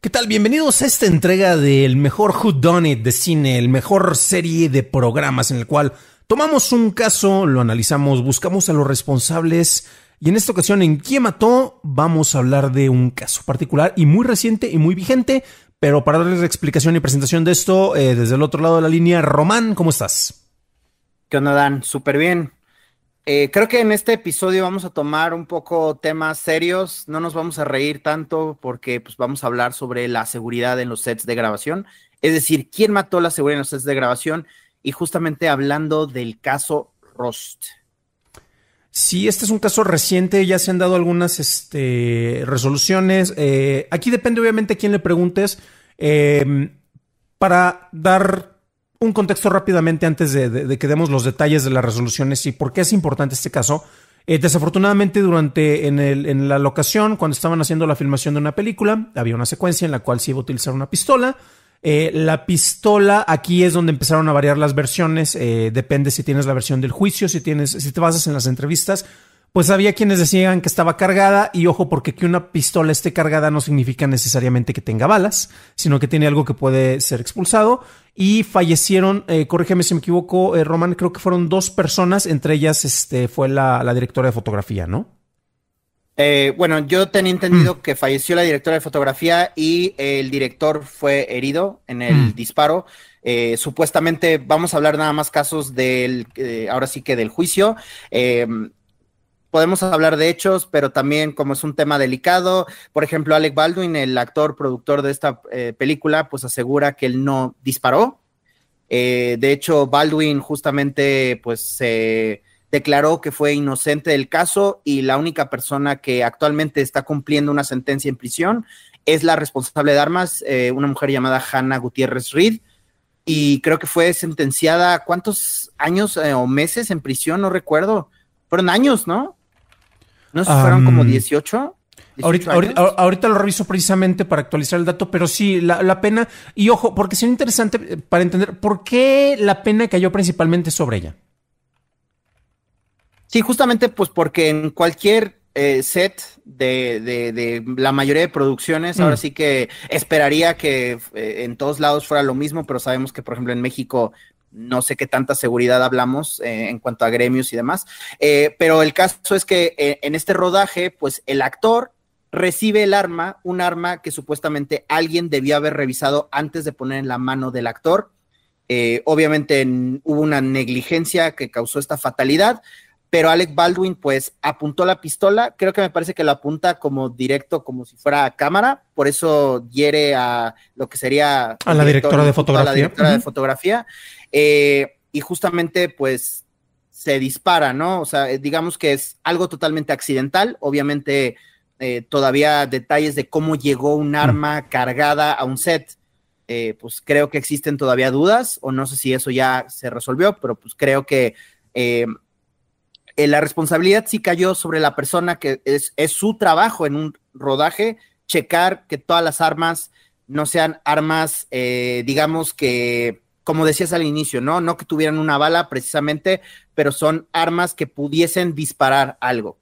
¿Qué tal? Bienvenidos a esta entrega del mejor Who Done It de cine, el mejor serie de programas en el cual tomamos un caso, lo analizamos, buscamos a los responsables y en esta ocasión en ¿Quién mató? vamos a hablar de un caso particular y muy reciente y muy vigente. Pero para darles la explicación y presentación de esto, eh, desde el otro lado de la línea, Román, ¿cómo estás? ¿Qué onda, Dan? Súper bien. Eh, creo que en este episodio vamos a tomar un poco temas serios, no nos vamos a reír tanto porque pues, vamos a hablar sobre la seguridad en los sets de grabación, es decir, quién mató la seguridad en los sets de grabación y justamente hablando del caso Rost. Sí, este es un caso reciente, ya se han dado algunas este, resoluciones. Eh, aquí depende obviamente a quién le preguntes. Em, para dar un contexto rápidamente antes de, que demos los detalles de las resoluciones y por qué es importante este caso. Eh, desafortunadamente, durante en, en la locación, cuando estaban haciendo la filmación de una película, había una secuencia en la cual se iba a utilizar una pistola. Eh, la pistola, aquí es donde empezaron a variar las versiones. Eh, depende si tienes la versión del juicio, si tienes, si te basas en las entrevistas. Pues había quienes decían que estaba cargada, y ojo, porque que una pistola esté cargada no significa necesariamente que tenga balas, sino que tiene algo que puede ser expulsado. Y fallecieron, eh, corrígeme si me equivoco, Román, creo que fueron dos personas, entre ellas este, fue la directora de fotografía, ¿no? Eh, bueno, yo tenía entendido mm. que falleció la directora de fotografía y el director fue herido en el mm. disparo. Eh, supuestamente, vamos a hablar nada más casos del, eh, ahora sí que del juicio. Em, podemos hablar de hechos, pero también como es un tema delicado, por ejemplo, Alec Baldwin, el actor productor de esta película, pues asegura que él no disparó. de hecho, Baldwin justamente pues se declaró que fue inocente del caso y la única persona que actualmente está cumpliendo una sentencia en prisión es la responsable de armas, eh, una mujer llamada Hannah Gutiérrez Reed, y creo que fue sentenciada cuántos años eh, o meses en prisión, no recuerdo. Fueron años, ¿no? No sé fueron como 18. ahorita, lo reviso precisamente para actualizar el dato, pero sí, la, la pena, y ojo, porque sería interesante eh, para entender por qué la pena cayó principalmente sobre ella. Sí, justamente pues porque en cualquier eh, set de, la mayoría de producciones, ahora mm. sí que esperaría que eh, en todos lados fuera lo mismo, pero sabemos que por ejemplo en México no sé qué tanta seguridad hablamos eh, en cuanto a gremios y demás, pero el caso es que en este rodaje pues el actor recibe el arma, un arma que supuestamente alguien debía haber revisado antes de poner en la mano del actor. obviamente hubo una negligencia que causó esta fatalidad, pero Alec Baldwin pues apuntó la pistola, creo que me parece que la apunta como directo, como si fuera a cámara, por eso hiere a lo que sería... A la directora de fotografía. A la directora de fotografía, eh, y justamente pues se dispara, ¿no? O sea, eh, digamos que es algo totalmente accidental, obviamente eh, todavía detalles de cómo llegó un mm. arma cargada a un set. pues creo que existen todavía dudas, o no sé si eso ya se resolvió, pero pues creo que eh, la responsabilidad sí cayó sobre la persona que es, su trabajo en un rodaje, checar que todas las armas no sean armas, eh, digamos que, como decías al inicio, ¿no? No que tuvieran una bala precisamente, pero son armas que pudiesen disparar algo.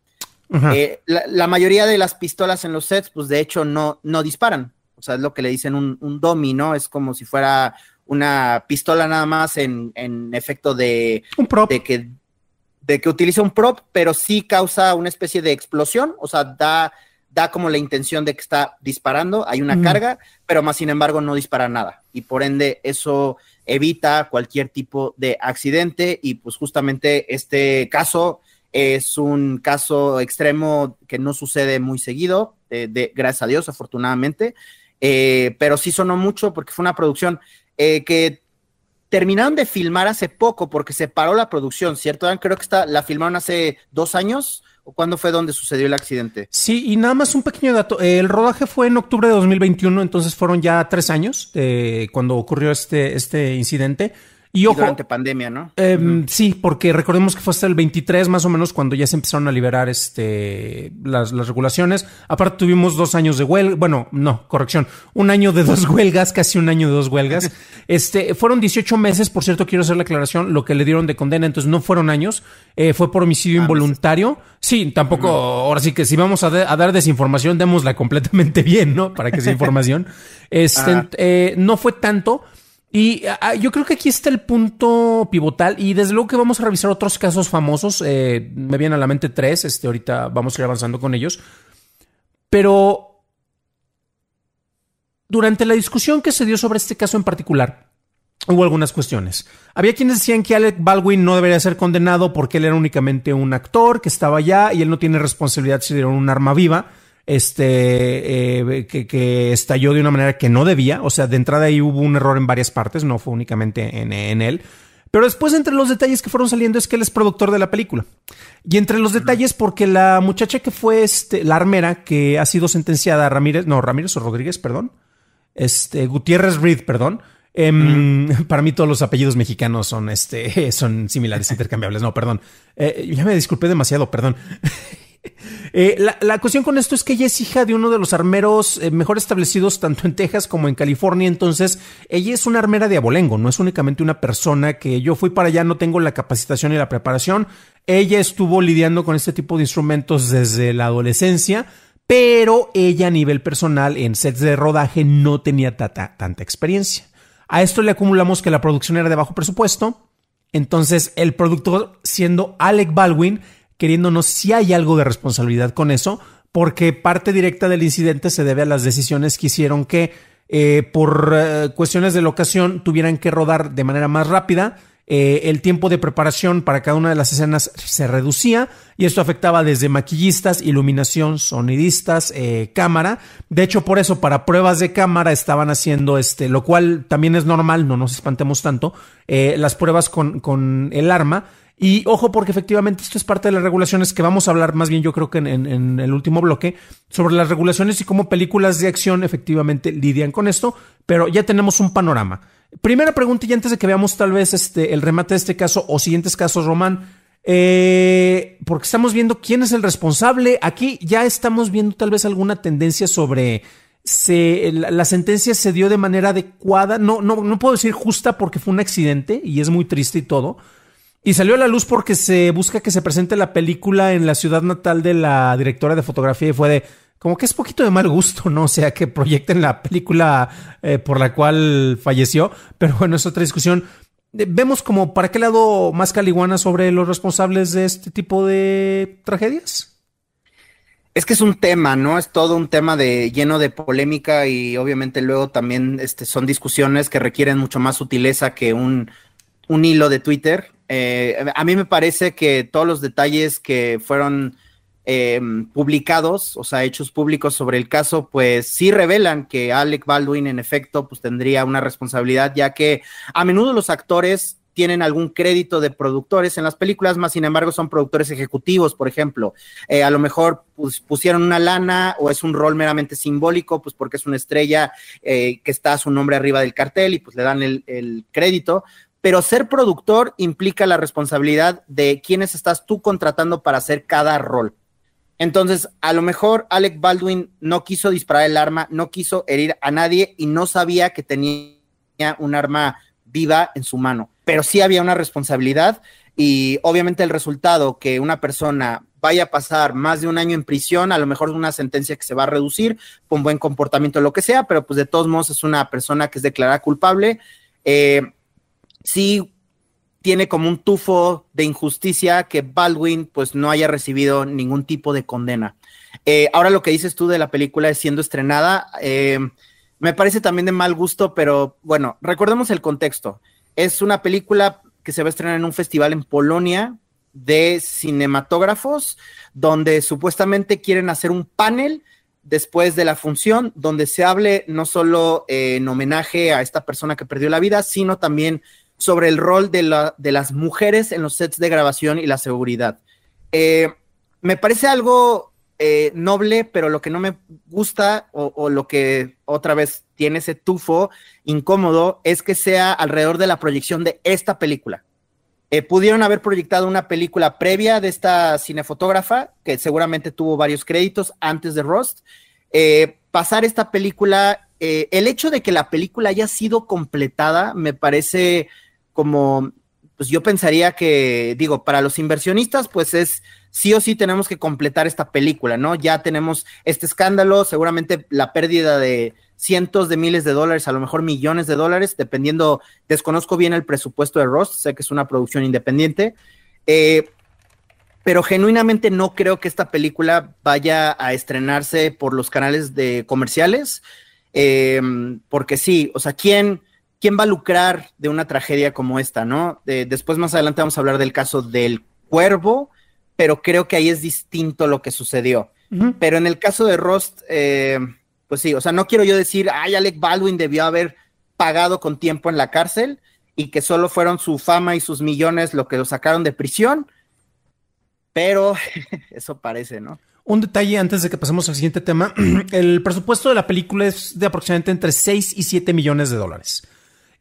Eh, la, mayoría de las pistolas en los sets, pues de hecho no, no disparan. O sea, es lo que le dicen un, un domi, ¿no? Es como si fuera una pistola nada más en, efecto de que de que utiliza un prop, pero sí causa una especie de explosión, o sea, da, da como la intención de que está disparando, hay una carga, pero más sin embargo no dispara nada. Y por ende eso evita cualquier tipo de accidente y pues justamente este caso es un caso extremo que no sucede muy seguido, eh, de, gracias a Dios afortunadamente, eh, pero sí sonó mucho porque fue una producción eh, que terminaron de filmar hace poco porque se paró la producción, ¿cierto? Dan? Creo que está, la filmaron hace dos años. ¿O cuándo fue donde sucedió el accidente? Sí, y nada más un pequeño dato. El rodaje fue en octubre de 2021, entonces fueron ya tres años cuando ocurrió este, este incidente. Y, durante pandemia, ¿no? Em, sí, porque recordemos que fue hasta el 23 más o menos cuando ya se empezaron a liberar este, las, regulaciones. Aparte tuvimos dos años de huelga, bueno, no, corrección, un año de dos huelgas, casi un año de dos huelgas. este, fueron 18 meses, por cierto, quiero hacer la aclaración, lo que le dieron de condena, entonces no fueron años, eh, fue por homicidio ah, involuntario. Sí, tampoco, ahora sí que si vamos a, dar desinformación, démosla completamente bien, ¿no? Para que sea información. Este, ah. eh, no fue tanto y ah, ah, yo creo que aquí está el punto pivotal y desde luego que vamos a revisar otros casos famosos, eh, me vienen a la mente tres, este, ahorita vamos a ir avanzando con ellos, pero durante la discusión que se dio sobre este caso en particular, hubo algunas cuestiones. Había quienes decían que Alec Baldwin no debería ser condenado porque él era únicamente un actor que estaba allá y él no tiene responsabilidad si dieron un arma viva este, eh, que, estalló de una manera que no debía. O sea, de entrada ahí hubo un error en varias partes, no fue únicamente en, él. Pero después, entre los detalles que fueron saliendo, es que él es productor de la película. Y entre los detalles, porque la muchacha que fue este, la armera, que ha sido sentenciada, Ramírez, no, Ramírez o Rodríguez, perdón, este, Gutiérrez Reed, perdón. Em, para mí todos los apellidos mexicanos son, este, son similares, intercambiables. No, perdón. Eh, ya me disculpé demasiado, perdón. Eh, la, cuestión con esto es que ella es hija de uno de los armeros eh, mejor establecidos tanto en Texas como en California, entonces ella es una armera de abolengo, no es únicamente una persona que yo fui para allá, no tengo la capacitación y la preparación, ella estuvo lidiando con este tipo de instrumentos desde la adolescencia, pero ella a nivel personal en sets de rodaje no tenía tanta experiencia. A esto le acumulamos que la producción era de bajo presupuesto, entonces el productor siendo Alec Baldwin, queriéndonos si hay algo de responsabilidad con eso, porque parte directa del incidente se debe a las decisiones que hicieron que eh, por eh, cuestiones de locación tuvieran que rodar de manera más rápida. Eh, el tiempo de preparación para cada una de las escenas se reducía y esto afectaba desde maquillistas, iluminación, sonidistas, cámara. De hecho, por eso para pruebas de cámara estaban haciendo este, lo cual también es normal, no nos espantemos tanto, las pruebas con, con el arma y ojo, porque efectivamente esto es parte de las regulaciones que vamos a hablar más bien, yo creo que en, el último bloque, sobre las regulaciones y cómo películas de acción efectivamente lidian con esto, pero ya tenemos un panorama. Primera pregunta, y antes de que veamos tal vez este, el remate de este caso o siguientes casos, Román, eh, porque estamos viendo quién es el responsable. Aquí ya estamos viendo tal vez alguna tendencia sobre si la, la, sentencia se dio de manera adecuada. No, no, no puedo decir justa porque fue un accidente y es muy triste y todo, y salió a la luz porque se busca que se presente la película en la ciudad natal de la directora de fotografía y fue de como que es poquito de mal gusto, ¿no? O sea, que proyecten la película eh, por la cual falleció, pero bueno, es otra discusión. Eh, vemos como para qué lado más caliguana sobre los responsables de este tipo de tragedias. Es que es un tema, ¿no? Es todo un tema de lleno de polémica y obviamente luego también este, son discusiones que requieren mucho más sutileza que un, un hilo de Twitter eh, a mí me parece que todos los detalles que fueron eh, publicados, o sea, hechos públicos sobre el caso, pues sí revelan que Alec Baldwin en efecto pues tendría una responsabilidad, ya que a menudo los actores tienen algún crédito de productores en las películas, más sin embargo son productores ejecutivos, por ejemplo. Eh, a lo mejor pues, pusieron una lana o es un rol meramente simbólico, pues porque es una estrella que está a su nombre arriba del cartel y pues le dan el crédito, pero ser productor implica la responsabilidad de quienes estás tú contratando para hacer cada rol. Entonces, a lo mejor Alec Baldwin no quiso disparar el arma, no quiso herir a nadie y no sabía que tenía un arma viva en su mano, pero sí había una responsabilidad y obviamente el resultado que una persona vaya a pasar más de un año en prisión, a lo mejor una sentencia que se va a reducir con buen comportamiento, lo que sea, pero pues de todos modos es una persona que es declarada culpable. Eh, sí tiene como un tufo de injusticia que Baldwin pues no haya recibido ningún tipo de condena. Eh, ahora lo que dices tú de la película siendo estrenada, eh, me parece también de mal gusto, pero bueno, recordemos el contexto. Es una película que se va a estrenar en un festival en Polonia de cinematógrafos, donde supuestamente quieren hacer un panel después de la función, donde se hable no solo eh, en homenaje a esta persona que perdió la vida, sino también sobre el rol de, la, de las mujeres en los sets de grabación y la seguridad. Eh, me parece algo eh, noble, pero lo que no me gusta o, lo que otra vez tiene ese tufo incómodo es que sea alrededor de la proyección de esta película. Eh, pudieron haber proyectado una película previa de esta cinefotógrafa, que seguramente tuvo varios créditos antes de Rust. pasar esta película, el hecho de que la película haya sido completada me parece como, pues yo pensaría que, digo, para los inversionistas, pues es sí o sí tenemos que completar esta película, ¿no? Ya tenemos este escándalo, seguramente la pérdida de cientos de miles de dólares, a lo mejor millones de dólares, dependiendo, desconozco bien el presupuesto de Ross, sé que es una producción independiente, eh, pero genuinamente no creo que esta película vaya a estrenarse por los canales de comerciales, eh, porque sí, o sea, ¿quién ¿quién va a lucrar de una tragedia como esta, no? después, más adelante, vamos a hablar del caso del cuervo, pero creo que ahí es distinto lo que sucedió. Pero en el caso de Rost, eh, pues sí, o sea, no quiero yo decir, ay, Alec Baldwin debió haber pagado con tiempo en la cárcel y que solo fueron su fama y sus millones lo que lo sacaron de prisión, pero eso parece, ¿no? Un detalle antes de que pasemos al siguiente tema. El presupuesto de la película es de aproximadamente entre 6 y 7 millones de dólares.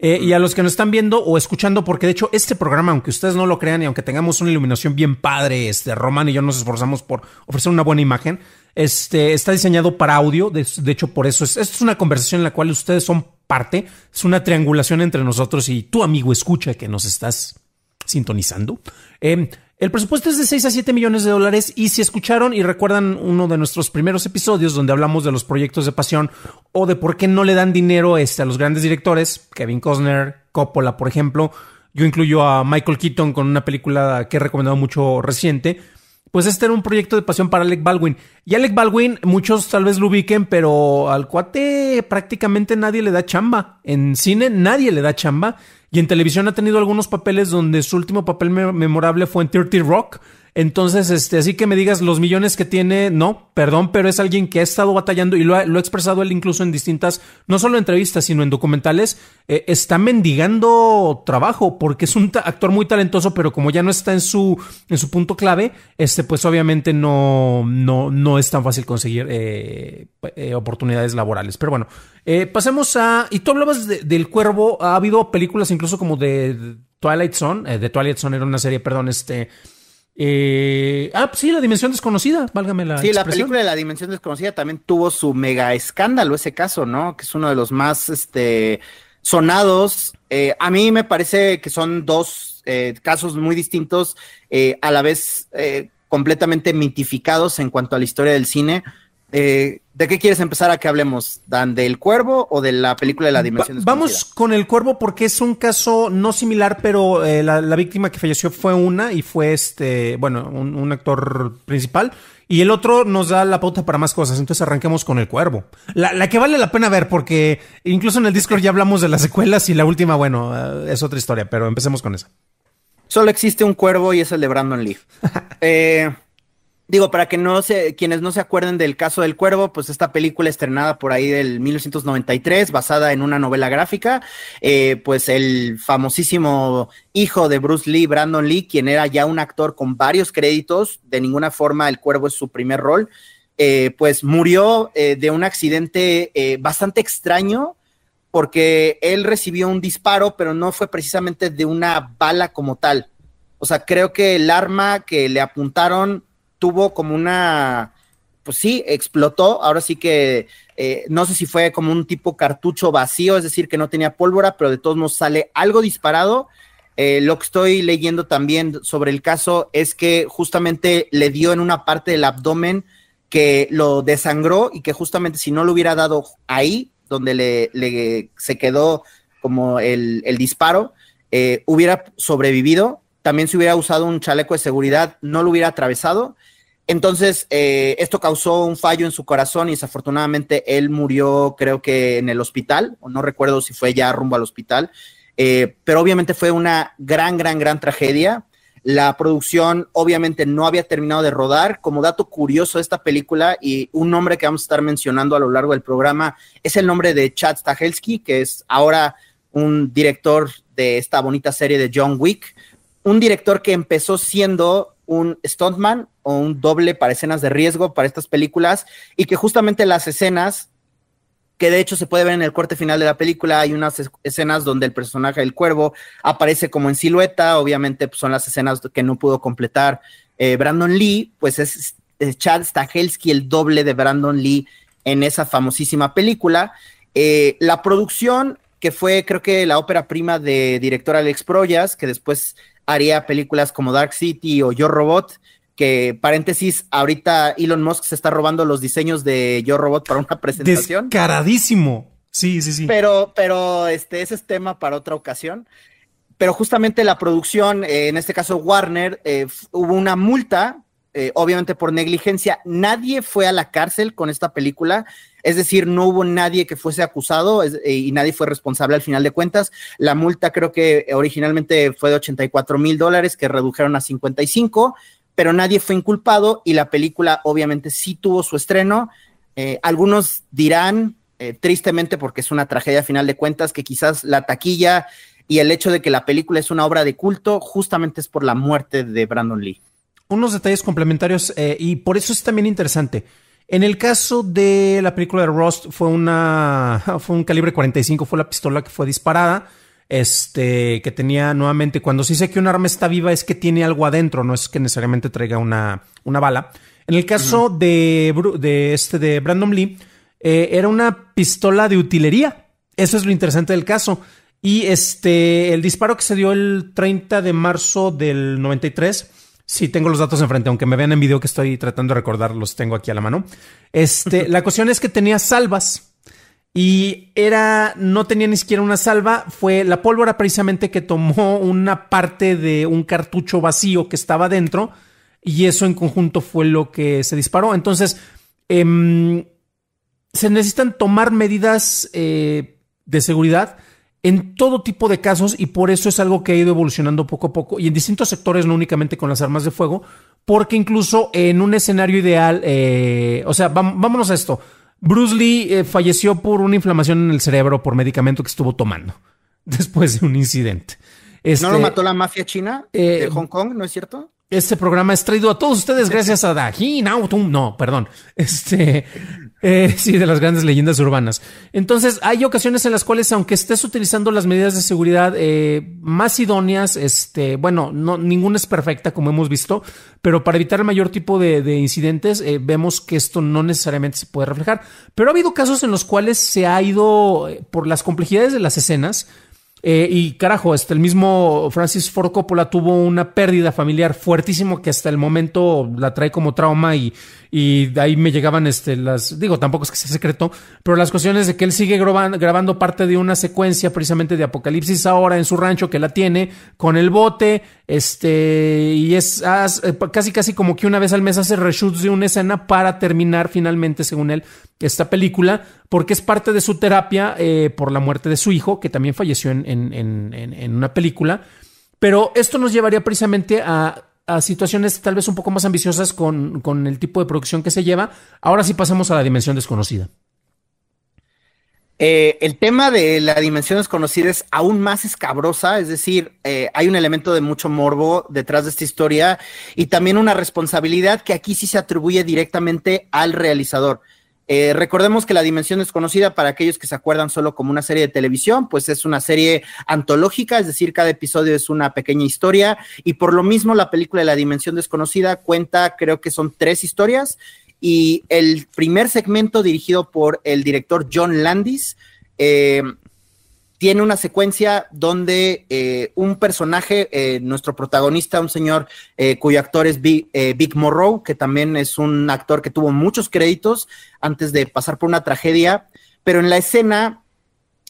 Eh, y a los que nos están viendo o escuchando, porque de hecho este programa, aunque ustedes no lo crean y aunque tengamos una iluminación bien padre, este Román y yo nos esforzamos por ofrecer una buena imagen, este está diseñado para audio, de, hecho por eso es, esto es una conversación en la cual ustedes son parte, es una triangulación entre nosotros y tu amigo escucha que nos estás sintonizando. Em, el presupuesto es de 6 a 7 millones de dólares y si escucharon y recuerdan uno de nuestros primeros episodios donde hablamos de los proyectos de pasión o de por qué no le dan dinero este, a los grandes directores, Kevin Costner, Coppola por ejemplo, yo incluyo a Michael Keaton con una película que he recomendado mucho reciente, pues este era un proyecto de pasión para Alec Baldwin. Y Alec Baldwin, muchos tal vez lo ubiquen, pero al cuate prácticamente nadie le da chamba. En cine nadie le da chamba. Y en televisión ha tenido algunos papeles donde su último papel memorable fue en 30 Rock, entonces, este, así que me digas los millones que tiene, no, perdón, pero es alguien que ha estado batallando y lo ha, lo ha expresado él incluso en distintas, no solo entrevistas, sino en documentales, eh, está mendigando trabajo porque es un actor muy talentoso, pero como ya no está en su, en su punto clave, este, pues obviamente no, no, no es tan fácil conseguir eh, eh, oportunidades laborales. Pero bueno, pasemos a, y tú hablabas del cuervo, ha habido películas incluso como de Twilight Zone, de Twilight Zone era una serie, perdón, este, eh, ah, pues sí, la dimensión desconocida, válgame la. Sí, la película de la dimensión desconocida también tuvo su mega escándalo, ese caso, ¿no? Que es uno de los más este, sonados. Eh, a mí me parece que son dos eh, casos muy distintos, eh, a la vez completamente mitificados en cuanto a la historia del cine. Eh, ¿De qué quieres empezar a que hablemos? Dan? ¿Del cuervo o de la película de la dimensión? vamos con el cuervo porque es un caso no similar, pero eh, la, víctima que falleció fue una y fue este, bueno, un, actor principal. Y el otro nos da la pauta para más cosas. Entonces arranquemos con el cuervo. La, que vale la pena ver porque incluso en el Discord ya hablamos de las secuelas y la última, bueno, eh, es otra historia, pero empecemos con esa. Solo existe un cuervo y es el de Brandon Lee. eh. Digo, para que no se, quienes no se acuerden del caso del cuervo, pues esta película estrenada por ahí del 1993, basada en una novela gráfica, eh, pues el famosísimo hijo de Bruce Lee, Brandon Lee, quien era ya un actor con varios créditos, de ninguna forma el cuervo es su primer rol, eh, pues murió eh, de un accidente bastante extraño porque él recibió un disparo, pero no fue precisamente de una bala como tal. O sea, creo que el arma que le apuntaron hubo como una, pues sí, explotó, ahora sí que eh, no sé si fue como un tipo cartucho vacío, es decir, que no tenía pólvora, pero de todos modos sale algo disparado. Eh, lo que estoy leyendo también sobre el caso es que justamente le dio en una parte del abdomen que lo desangró y que justamente si no lo hubiera dado ahí, donde le, se quedó como el, disparo, eh, hubiera sobrevivido. También si hubiera usado un chaleco de seguridad, no lo hubiera atravesado entonces, eh, esto causó un fallo en su corazón y desafortunadamente él murió, creo que en el hospital, o no recuerdo si fue ya rumbo al hospital, eh, pero obviamente fue una gran, gran, gran tragedia. La producción obviamente no había terminado de rodar. Como dato curioso de esta película y un nombre que vamos a estar mencionando a lo largo del programa es el nombre de Chad Stahelski, que es ahora un director de esta bonita serie de John Wick, un director que empezó siendo un stuntman o un doble para escenas de riesgo para estas películas y que justamente las escenas que de hecho se puede ver en el corte final de la película, hay unas escenas donde el personaje del cuervo aparece como en silueta, obviamente pues, son las escenas que no pudo completar eh, Brandon Lee, pues es, Chad Stahelski el doble de Brandon Lee en esa famosísima película. Eh, la producción, que fue creo que la ópera prima de director Alex Proyas, que después haría películas como Dark City o Yo Robot, que paréntesis, ahorita Elon Musk se está robando los diseños de Yo Robot para una presentación. caradísimo, Sí, sí, sí. Pero, pero este, ese es tema para otra ocasión. Pero justamente la producción, eh, en este caso Warner, eh, hubo una multa eh, obviamente por negligencia. Nadie fue a la cárcel con esta película, es decir, no hubo nadie que fuese acusado eh, y nadie fue responsable al final de cuentas. La multa creo que originalmente fue de 84 mil dólares que redujeron a 55, pero nadie fue inculpado y la película obviamente sí tuvo su estreno. Eh, algunos dirán, tristemente porque es una tragedia al final de cuentas, que quizás la taquilla y el hecho de que la película es una obra de culto justamente es por la muerte de Brandon Lee unos detalles complementarios eh, y por eso es también interesante. En el caso de la película de Rust fue una fue un calibre 45, fue la pistola que fue disparada, este que tenía nuevamente cuando se dice que un arma está viva es que tiene algo adentro, no es que necesariamente traiga una, una bala. En el caso de, de este de Brandon Lee eh, era una pistola de utilería. Eso es lo interesante del caso. Y este el disparo que se dio el 30 de marzo del 93 Sí, tengo los datos enfrente, aunque me vean en video que estoy tratando de recordar, los tengo aquí a la mano. Este, la cuestión es que tenía salvas y era, no tenía ni siquiera una salva, fue la pólvora precisamente que tomó una parte de un cartucho vacío que estaba dentro y eso en conjunto fue lo que se disparó. Entonces, em, se necesitan tomar medidas eh, de seguridad en todo tipo de casos y por eso es algo que ha ido evolucionando poco a poco y en distintos sectores, no únicamente con las armas de fuego, porque incluso en un escenario ideal, eh, o sea, vámonos a esto, Bruce Lee eh, falleció por una inflamación en el cerebro por medicamento que estuvo tomando después de un incidente. ¿No lo este, mató la mafia china de eh, Hong Kong, no es cierto? Este programa es traído a todos ustedes gracias a Daji. No, no, perdón. Este, eh, sí, de las grandes leyendas urbanas. Entonces, hay ocasiones en las cuales, aunque estés utilizando las medidas de seguridad eh, más idóneas, este, bueno, no, ninguna es perfecta, como hemos visto, pero para evitar el mayor tipo de, incidentes, eh, vemos que esto no necesariamente se puede reflejar. Pero ha habido casos en los cuales se ha ido, por las complejidades de las escenas, eh, y carajo, este, el mismo Francis Ford Coppola tuvo una pérdida familiar fuertísimo que hasta el momento la trae como trauma y, y ahí me llegaban este, las, digo, tampoco es que sea secreto, pero las cuestiones de que él sigue grabando parte de una secuencia precisamente de Apocalipsis ahora en su rancho que la tiene con el bote este, y es eh, casi, casi como que una vez al mes hace reshoots de una escena para terminar finalmente, según él, esta película, porque es parte de su terapia eh, por la muerte de su hijo, que también falleció en, en, una película. Pero esto nos llevaría precisamente a, situaciones tal vez un poco más ambiciosas con, con el tipo de producción que se lleva. Ahora sí pasamos a la dimensión desconocida. Eh, el tema de la dimensión desconocida es aún más escabrosa, es decir, eh, hay un elemento de mucho morbo detrás de esta historia y también una responsabilidad que aquí sí se atribuye directamente al realizador. Eh, recordemos que La Dimensión Desconocida, para aquellos que se acuerdan solo como una serie de televisión, pues es una serie antológica, es decir, cada episodio es una pequeña historia y por lo mismo la película de La Dimensión Desconocida cuenta, creo que son tres historias y el primer segmento dirigido por el director John Landis eh, tiene una secuencia donde eh, un personaje, eh, nuestro protagonista, un señor cuyo actor es Big, Big, Morrow, que también es un actor que tuvo muchos créditos antes de pasar por una tragedia, pero en la escena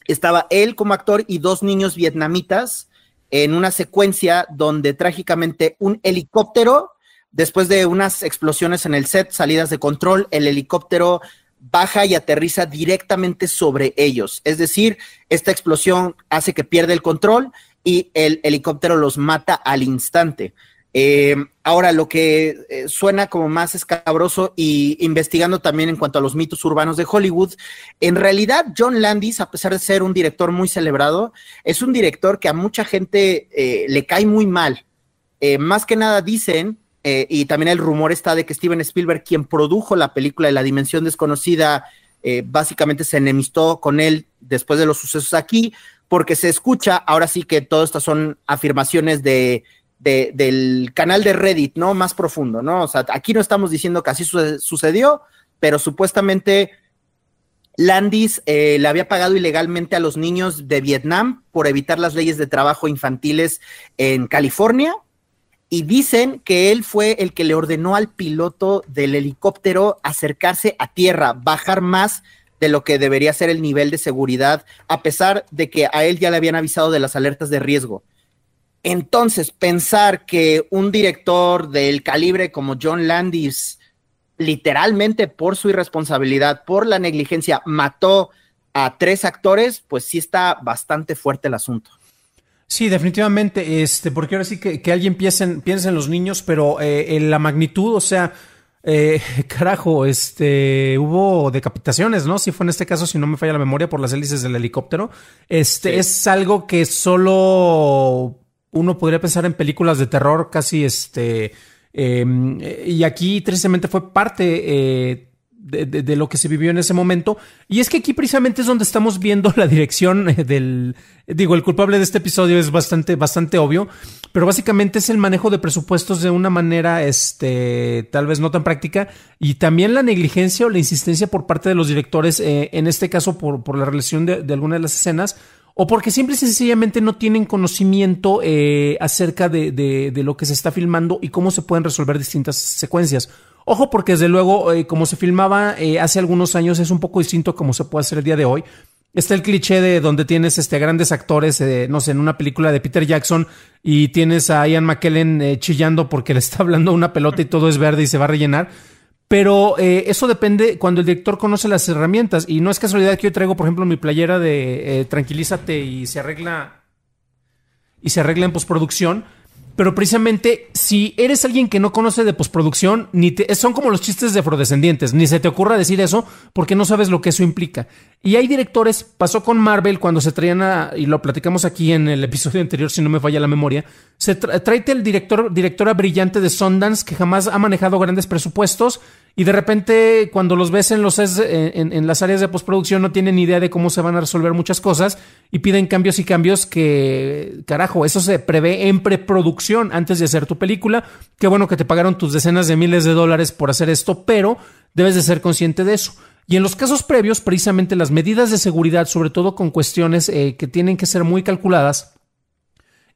estaba él como actor y dos niños vietnamitas en una secuencia donde trágicamente un helicóptero Después de unas explosiones en el set, salidas de control, el helicóptero baja y aterriza directamente sobre ellos. Es decir, esta explosión hace que pierda el control y el helicóptero los mata al instante. Eh, ahora, lo que eh, suena como más escabroso y investigando también en cuanto a los mitos urbanos de Hollywood, en realidad John Landis, a pesar de ser un director muy celebrado, es un director que a mucha gente eh, le cae muy mal. más que nada dicen eh, y también el rumor está de que Steven Spielberg, quien produjo la película de La Dimensión Desconocida, eh, básicamente se enemistó con él después de los sucesos aquí, porque se escucha, ahora sí que todas estas son afirmaciones de, del canal de Reddit, ¿no? Más profundo, ¿no? O sea, aquí no estamos diciendo que así sucedió, pero supuestamente Landis eh, le había pagado ilegalmente a los niños de Vietnam por evitar las leyes de trabajo infantiles en California y dicen que él fue el que le ordenó al piloto del helicóptero acercarse a tierra, bajar más de lo que debería ser el nivel de seguridad, a pesar de que a él ya le habían avisado de las alertas de riesgo. Entonces, pensar que un director del calibre como John Landis, literalmente por su irresponsabilidad, por la negligencia, mató a tres actores, pues sí está bastante fuerte el asunto. Sí, definitivamente, este, porque ahora sí que, que alguien piensa en, en los niños, pero eh, en la magnitud, o sea, eh, carajo, este, hubo decapitaciones, ¿no? Si fue en este caso, si no me falla la memoria, por las hélices del helicóptero. Este, es algo que solo uno podría pensar en películas de terror, casi, este, em, eh, y aquí tristemente fue parte eh, de, lo que se vivió en ese momento. Y es que aquí precisamente es donde estamos viendo la dirección del... Digo, el culpable de este episodio es bastante, bastante obvio, pero básicamente es el manejo de presupuestos de una manera, este, tal vez no tan práctica, y también la negligencia o la insistencia por parte de los directores, eh, en este caso por, por la relación de, alguna de las escenas, o porque simple y sencillamente no tienen conocimiento eh, acerca de, de, lo que se está filmando y cómo se pueden resolver distintas secuencias. Ojo, porque desde luego, eh, como se filmaba eh, hace algunos años, es un poco distinto como se puede hacer el día de hoy. Está el cliché de donde tienes este, grandes actores, eh, no sé, en una película de Peter Jackson y tienes a Ian McKellen chillando porque le está hablando una pelota y todo es verde y se va a rellenar. Pero eso depende cuando el director conoce las herramientas. Y no es casualidad que yo traigo, por ejemplo, mi playera de Tranquilízate y se arregla y se arregla en postproducción pero precisamente si eres alguien que no conoce de postproducción, ni te, son como los chistes de afrodescendientes, ni se te ocurra decir eso porque no sabes lo que eso implica. Y hay directores, pasó con Marvel cuando se traían a, y lo platicamos aquí en el episodio anterior, si no me falla la memoria, se trae el director, directora brillante de Sundance que jamás ha manejado grandes presupuestos y de repente, cuando los ves en, los, en, las áreas de postproducción, no tienen idea de cómo se van a resolver muchas cosas y piden cambios y cambios que, carajo, eso se prevé en preproducción antes de hacer tu película. Qué bueno que te pagaron tus decenas de miles de dólares por hacer esto, pero debes de ser consciente de eso. Y en los casos previos, precisamente las medidas de seguridad, sobre todo con cuestiones eh, que tienen que ser muy calculadas,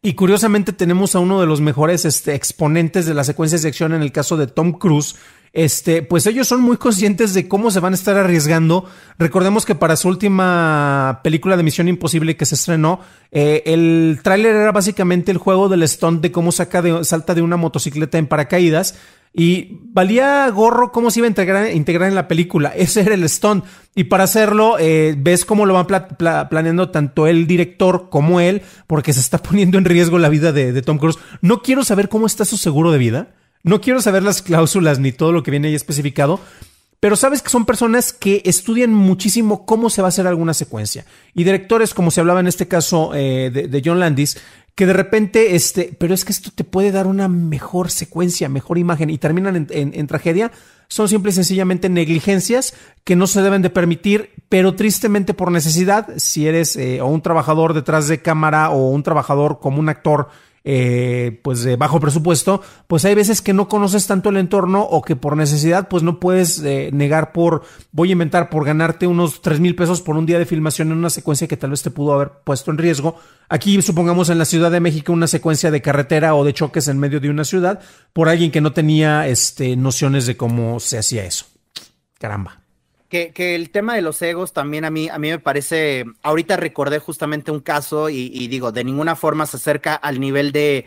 y curiosamente tenemos a uno de los mejores este, exponentes de la secuencia de acción en el caso de Tom Cruise, este, pues ellos son muy conscientes de cómo se van a estar arriesgando. Recordemos que para su última película de Misión Imposible que se estrenó, eh, el tráiler era básicamente el juego del stunt de cómo saca de, salta de una motocicleta en paracaídas. Y valía gorro cómo se iba a integrar, en la película. Ese era el stunt. Y para hacerlo, eh, ves cómo lo van planeando tanto el director como él, porque se está poniendo en riesgo la vida de Tom Cruise. No quiero saber cómo está su seguro de vida no quiero saber las cláusulas ni todo lo que viene ahí especificado, pero sabes que son personas que estudian muchísimo cómo se va a hacer alguna secuencia. Y directores, como se hablaba en este caso eh, de, John Landis, que de repente, este, pero es que esto te puede dar una mejor secuencia, mejor imagen y terminan en, tragedia, son simple y sencillamente negligencias que no se deben de permitir, pero tristemente por necesidad, si eres eh, o un trabajador detrás de cámara o un trabajador como un actor eh, pues de bajo presupuesto, pues hay veces que no conoces tanto el entorno o que por necesidad pues no puedes eh, negar por, voy a inventar, por ganarte unos tres mil pesos por un día de filmación en una secuencia que tal vez te pudo haber puesto en riesgo. Aquí supongamos en la Ciudad de México una secuencia de carretera o de choques en medio de una ciudad por alguien que no tenía este, nociones de cómo se hacía eso. Caramba. Que, el tema de los egos también a mí, a mí me parece, ahorita recordé justamente un caso y, digo, de ninguna forma se acerca al nivel de,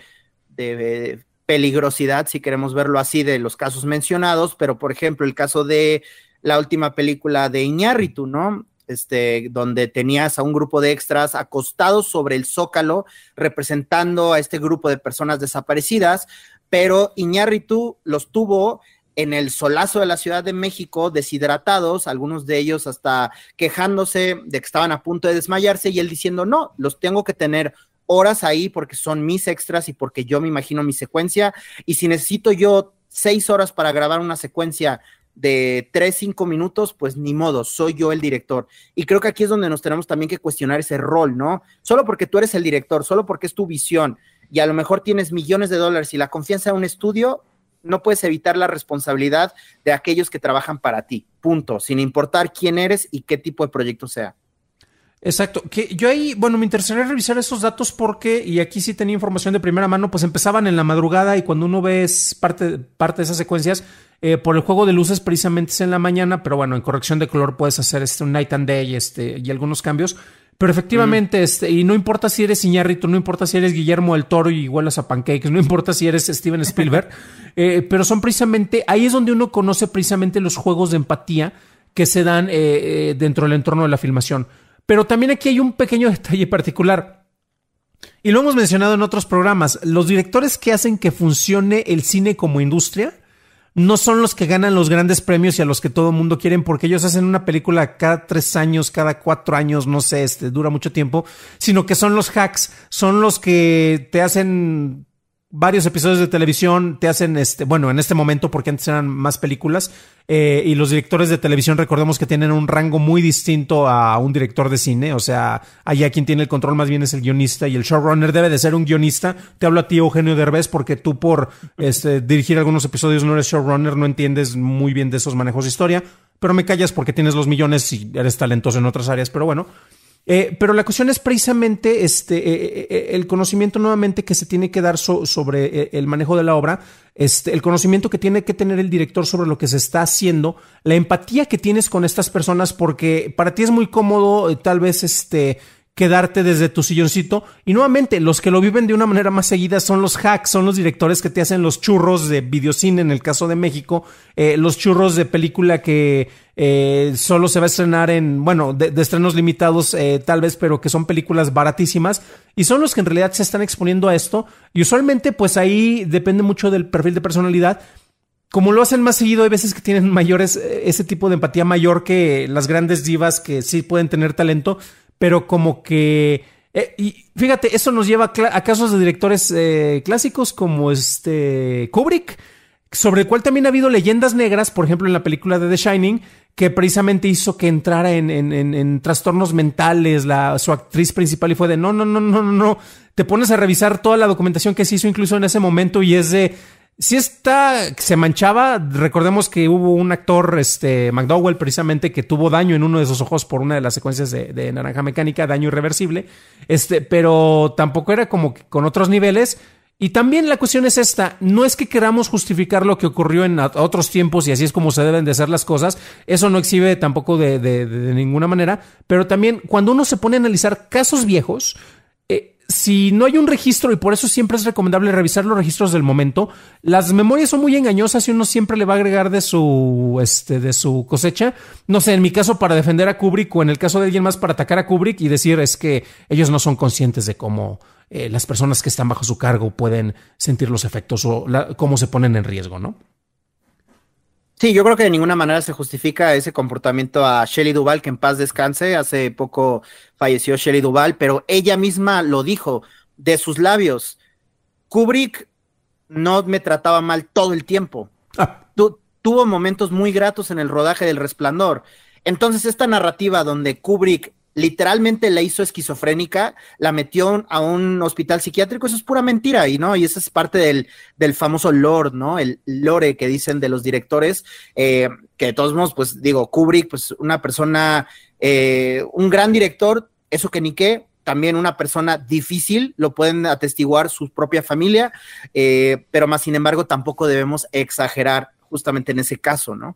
peligrosidad, si queremos verlo así, de los casos mencionados, pero por ejemplo el caso de la última película de Iñárritu, ¿no? Este, donde tenías a un grupo de extras acostados sobre el zócalo representando a este grupo de personas desaparecidas, pero Iñárritu los tuvo en el solazo de la Ciudad de México, deshidratados, algunos de ellos hasta quejándose de que estaban a punto de desmayarse y él diciendo, no, los tengo que tener horas ahí porque son mis extras y porque yo me imagino mi secuencia y si necesito yo seis horas para grabar una secuencia de tres, cinco minutos, pues ni modo, soy yo el director. Y creo que aquí es donde nos tenemos también que cuestionar ese rol, ¿no? Solo porque tú eres el director, solo porque es tu visión y a lo mejor tienes millones de dólares y la confianza de un estudio, no puedes evitar la responsabilidad de aquellos que trabajan para ti, punto, sin importar quién eres y qué tipo de proyecto sea. Exacto, que yo ahí, bueno, me interesaría revisar esos datos porque, y aquí sí tenía información de primera mano, pues empezaban en la madrugada y cuando uno ve parte, parte de esas secuencias, eh, por el juego de luces precisamente es en la mañana, pero bueno, en corrección de color puedes hacer este, un night and day este, y algunos cambios. Pero efectivamente, este, y no importa si eres Iñarrito, no importa si eres Guillermo del Toro y huelas a pancakes, no importa si eres Steven Spielberg, eh, pero son precisamente, ahí es donde uno conoce precisamente los juegos de empatía que se dan eh, eh, dentro del entorno de la filmación. Pero también aquí hay un pequeño detalle particular. Y lo hemos mencionado en otros programas, los directores que hacen que funcione el cine como industria no son los que ganan los grandes premios y a los que todo el mundo quieren, porque ellos hacen una película cada tres años, cada cuatro años, no sé, este, dura mucho tiempo, sino que son los hacks, son los que te hacen varios episodios de televisión te hacen este, bueno, en este momento, porque antes eran más películas, eh, y los directores de televisión recordemos que tienen un rango muy distinto a un director de cine, o sea, allá quien tiene el control más bien es el guionista y el showrunner debe de ser un guionista. Te hablo a ti, Eugenio Derbez, porque tú por este, dirigir algunos episodios no eres showrunner, no entiendes muy bien de esos manejos de historia, pero me callas porque tienes los millones y eres talentoso en otras áreas, pero bueno. Eh, pero la cuestión es precisamente este, eh, eh, el conocimiento nuevamente que se tiene que dar sobre el manejo de la obra, este, el conocimiento que tiene que tener el director sobre lo que se está haciendo, la empatía que tienes con estas personas, porque para ti es muy cómodo tal vez este, quedarte desde tu silloncito. Y nuevamente, los que lo viven de una manera más seguida son los hacks, son los directores que te hacen los churros de videocine, en el caso de México, eh, los churros de película que eh, solo se va a estrenar en, bueno, de, estrenos limitados eh, tal vez, pero que son películas baratísimas. Y son los que en realidad se están exponiendo a esto. Y usualmente, pues ahí depende mucho del perfil de personalidad como lo hacen más seguido, hay veces que tienen mayores, ese tipo de empatía mayor que las grandes divas que sí pueden tener talento, pero como que... Eh, y fíjate, eso nos lleva a casos de directores eh, clásicos como este Kubrick, sobre el cual también ha habido leyendas negras, por ejemplo en la película de The Shining, que precisamente hizo que entrara en, en, en, en trastornos mentales la, su actriz principal y fue de no, no, no, no, no, no, te pones a revisar toda la documentación que se hizo incluso en ese momento y es de si esta se manchaba. Recordemos que hubo un actor, este, McDowell, precisamente, que tuvo daño en uno de sus ojos por una de las secuencias de, Naranja Mecánica, daño irreversible. Este, pero tampoco era como con otros niveles. Y también la cuestión es esta, no es que queramos justificar lo que ocurrió en otros tiempos y así es como se deben de hacer las cosas, eso no exhibe tampoco de ninguna manera, pero también cuando uno se pone a analizar casos viejos, si no hay un registro, y por eso siempre es recomendable revisar los registros del momento, las memorias son muy engañosas y uno siempre le va a agregar de su, este, de su cosecha. No sé, en mi caso para defender a Kubrick o en el caso de alguien más para atacar a Kubrick y decir es que ellos no son conscientes de cómo eh, las personas que están bajo su cargo pueden sentir los efectos o cómo se ponen en riesgo, ¿no? Sí, yo creo que de ninguna manera se justifica ese comportamiento a Shelly Duval, que en paz descanse. Hace poco falleció Shelly Duval, pero ella misma lo dijo de sus labios. Kubrick no me trataba mal todo el tiempo. Ah. tuvo momentos muy gratos en el rodaje del Resplandor. Entonces, esta narrativa donde Kubrick literalmente la hizo esquizofrénica, la metió a un hospital psiquiátrico, eso es pura mentira, y no, y eso es parte del, famoso lore, ¿no? El lore que dicen de los directores, eh, que de todos modos, pues digo, Kubrick, pues una persona, eh, un gran director, eso que ni qué, también una persona difícil, lo pueden atestiguar su propia familia, eh, pero más sin embargo tampoco debemos exagerar justamente en ese caso, ¿no?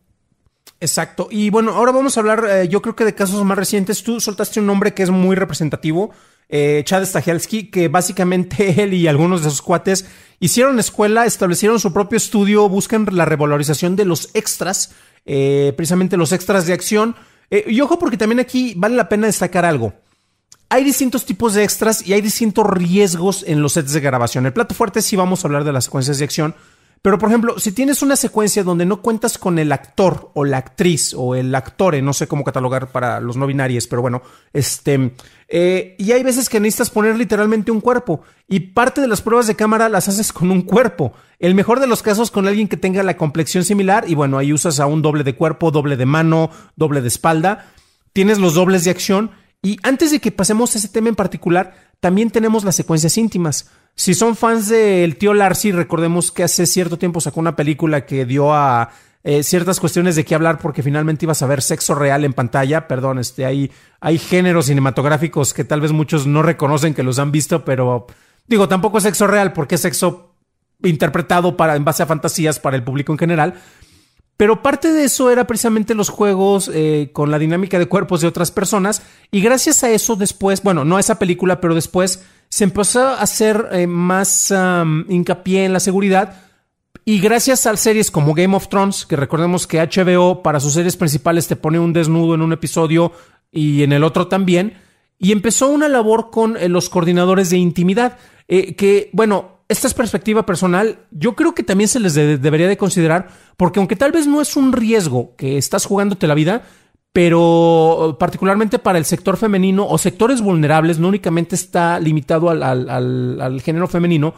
Exacto. Y bueno, ahora vamos a hablar, eh, yo creo que de casos más recientes. Tú soltaste un nombre que es muy representativo, eh, Chad Stahelski, que básicamente él y algunos de sus cuates hicieron escuela, establecieron su propio estudio, buscan la revalorización de los extras, eh, precisamente los extras de acción. y ojo, porque también aquí vale la pena destacar algo. Hay distintos tipos de extras y hay distintos riesgos en los sets de grabación. El plato fuerte sí vamos a hablar de las secuencias de acción, pero, por ejemplo, si tienes una secuencia donde no cuentas con el actor o la actriz o el actor, no sé cómo catalogar para los no binarios, pero bueno, este. Eh, y hay veces que necesitas poner literalmente un cuerpo. Y parte de las pruebas de cámara las haces con un cuerpo. El mejor de los casos con alguien que tenga la complexión similar. Y bueno, ahí usas a un doble de cuerpo, doble de mano, doble de espalda. Tienes los dobles de acción y antes de que pasemos a ese tema en particular, también tenemos las secuencias íntimas. Si son fans del tío Larsi, recordemos que hace cierto tiempo sacó una película que dio a eh, ciertas cuestiones de qué hablar porque finalmente ibas a ver sexo real en pantalla. Perdón, este, hay, hay géneros cinematográficos que tal vez muchos no reconocen que los han visto, pero digo, tampoco es sexo real porque es sexo interpretado para, en base a fantasías para el público en general. Pero parte de eso era precisamente los juegos eh, con la dinámica de cuerpos de otras personas. Y gracias a eso después, bueno, no a esa película, pero después se empezó a hacer eh, más hincapié en la seguridad. Y gracias a series como Game of Thrones, que recordemos que HBO para sus series principales te pone un desnudo en un episodio y en el otro también. Y empezó una labor con eh, los coordinadores de intimidad. que, bueno, esta es perspectiva personal, yo creo que también se les debería de considerar, porque aunque tal vez no es un riesgo que estás jugándote la vida, pero particularmente para el sector femenino o sectores vulnerables, no únicamente está limitado al, género femenino,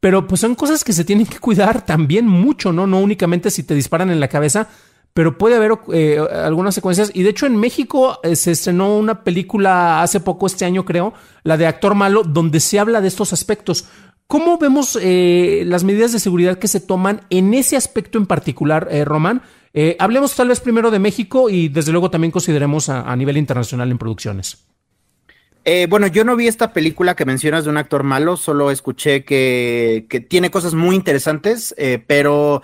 pero pues son cosas que se tienen que cuidar también mucho, ¿no? No únicamente si te disparan en la cabeza, pero puede haber eh, algunas secuencias. Y de hecho en México eh, se estrenó una película hace poco, este año creo, la de Actor Malo, donde se habla de estos aspectos. ¿Cómo vemos eh, las medidas de seguridad que se toman en ese aspecto en particular, eh, Román? Eh, hablemos tal vez primero de México y desde luego también consideremos a, nivel internacional en producciones. bueno, yo no vi esta película que mencionas de un actor malo, solo escuché que, tiene cosas muy interesantes, pero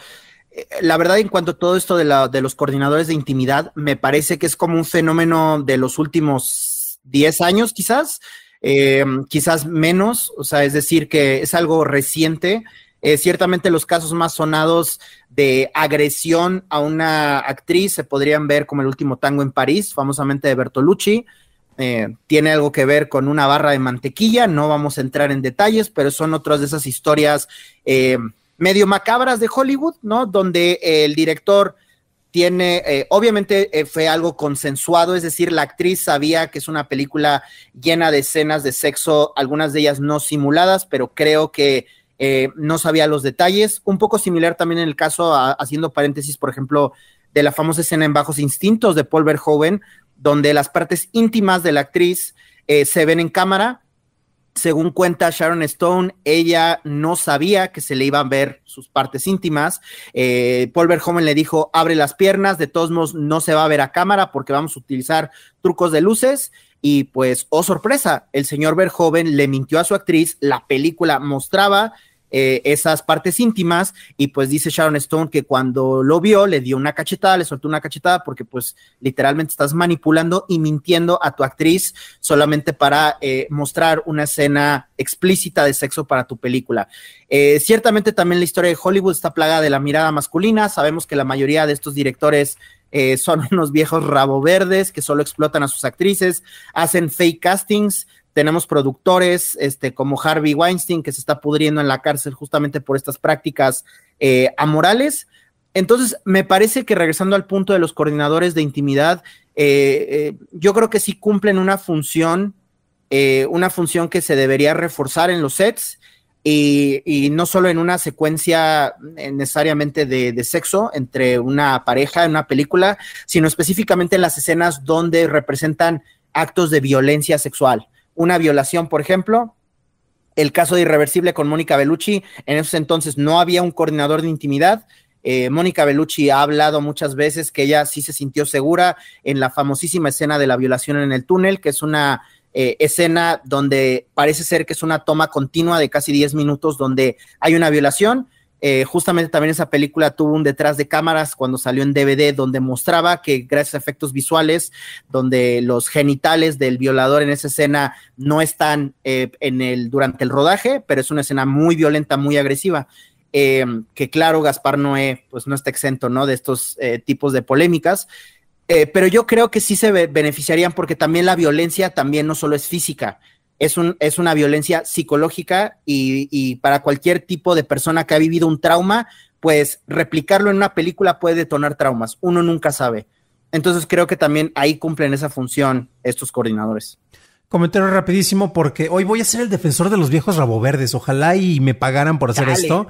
la verdad en cuanto a todo esto de, de, los coordinadores de intimidad, me parece que es como un fenómeno de los últimos 10 años quizás. Eh, quizás menos, o sea, es decir, que es algo reciente. Eh, ciertamente los casos más sonados de agresión a una actriz se podrían ver como el último tango en París, famosamente de Bertolucci. Eh, tiene algo que ver con una barra de mantequilla, no vamos a entrar en detalles, pero son otras de esas historias medio macabras de Hollywood, ¿no? Donde el director tiene, eh, obviamente eh, fue algo consensuado, es decir, la actriz sabía que es una película llena de escenas de sexo, algunas de ellas no simuladas, pero creo que eh, no sabía los detalles. Un poco similar también en el caso, haciendo paréntesis, por ejemplo, de la famosa escena en Bajos Instintos de Paul Verhoeven, donde las partes íntimas de la actriz se ven en cámara, según cuenta Sharon Stone, ella no sabía que se le iban a ver sus partes íntimas. Eh, Paul Verhoeven le dijo, abre las piernas, de todos modos no se va a ver a cámara porque vamos a utilizar trucos de luces. Y pues, oh sorpresa, el señor Verhoeven le mintió a su actriz, la película mostraba eh, esas partes íntimas y pues dice Sharon Stone que cuando lo vio le dio una cachetada, le soltó una cachetada porque pues literalmente estás manipulando y mintiendo a tu actriz solamente para eh, mostrar una escena explícita de sexo para tu película. Eh, ciertamente también la historia de Hollywood está plagada de la mirada masculina, sabemos que la mayoría de estos directores son unos viejos rabo verdes que solo explotan a sus actrices, hacen fake castings, tenemos productores este, como Harvey Weinstein, que se está pudriendo en la cárcel justamente por estas prácticas eh, amorales. Entonces, me parece que regresando al punto de los coordinadores de intimidad, eh, eh, yo creo que sí cumplen una función, una función que se debería reforzar en los sets. Y, no solo en una secuencia necesariamente de, sexo entre una pareja en una película, sino específicamente en las escenas donde representan actos de violencia sexual una violación, por ejemplo, el caso de Irreversible con Mónica Bellucci, en esos entonces no había un coordinador de intimidad. Eh, Mónica Bellucci ha hablado muchas veces que ella sí se sintió segura en la famosísima escena de la violación en el túnel, que es una eh, escena donde parece ser que es una toma continua de casi 10 minutos donde hay una violación, eh, justamente también esa película tuvo un detrás de cámaras cuando salió en DVD donde mostraba que gracias a efectos visuales, donde los genitales del violador en esa escena no están eh, en el, durante el rodaje, pero es una escena muy violenta, muy agresiva. Eh, que claro, Gaspar Noé pues no está exento ¿no? de estos tipos de polémicas, pero yo creo que sí se beneficiarían porque también la violencia también no solo es física, es, un, es una violencia psicológica y, y para cualquier tipo de persona que ha vivido un trauma, pues replicarlo en una película puede detonar traumas, uno nunca sabe. Entonces creo que también ahí cumplen esa función estos coordinadores comentario rapidísimo porque hoy voy a ser el defensor de los viejos rabo verdes. Ojalá y me pagaran por hacer esto.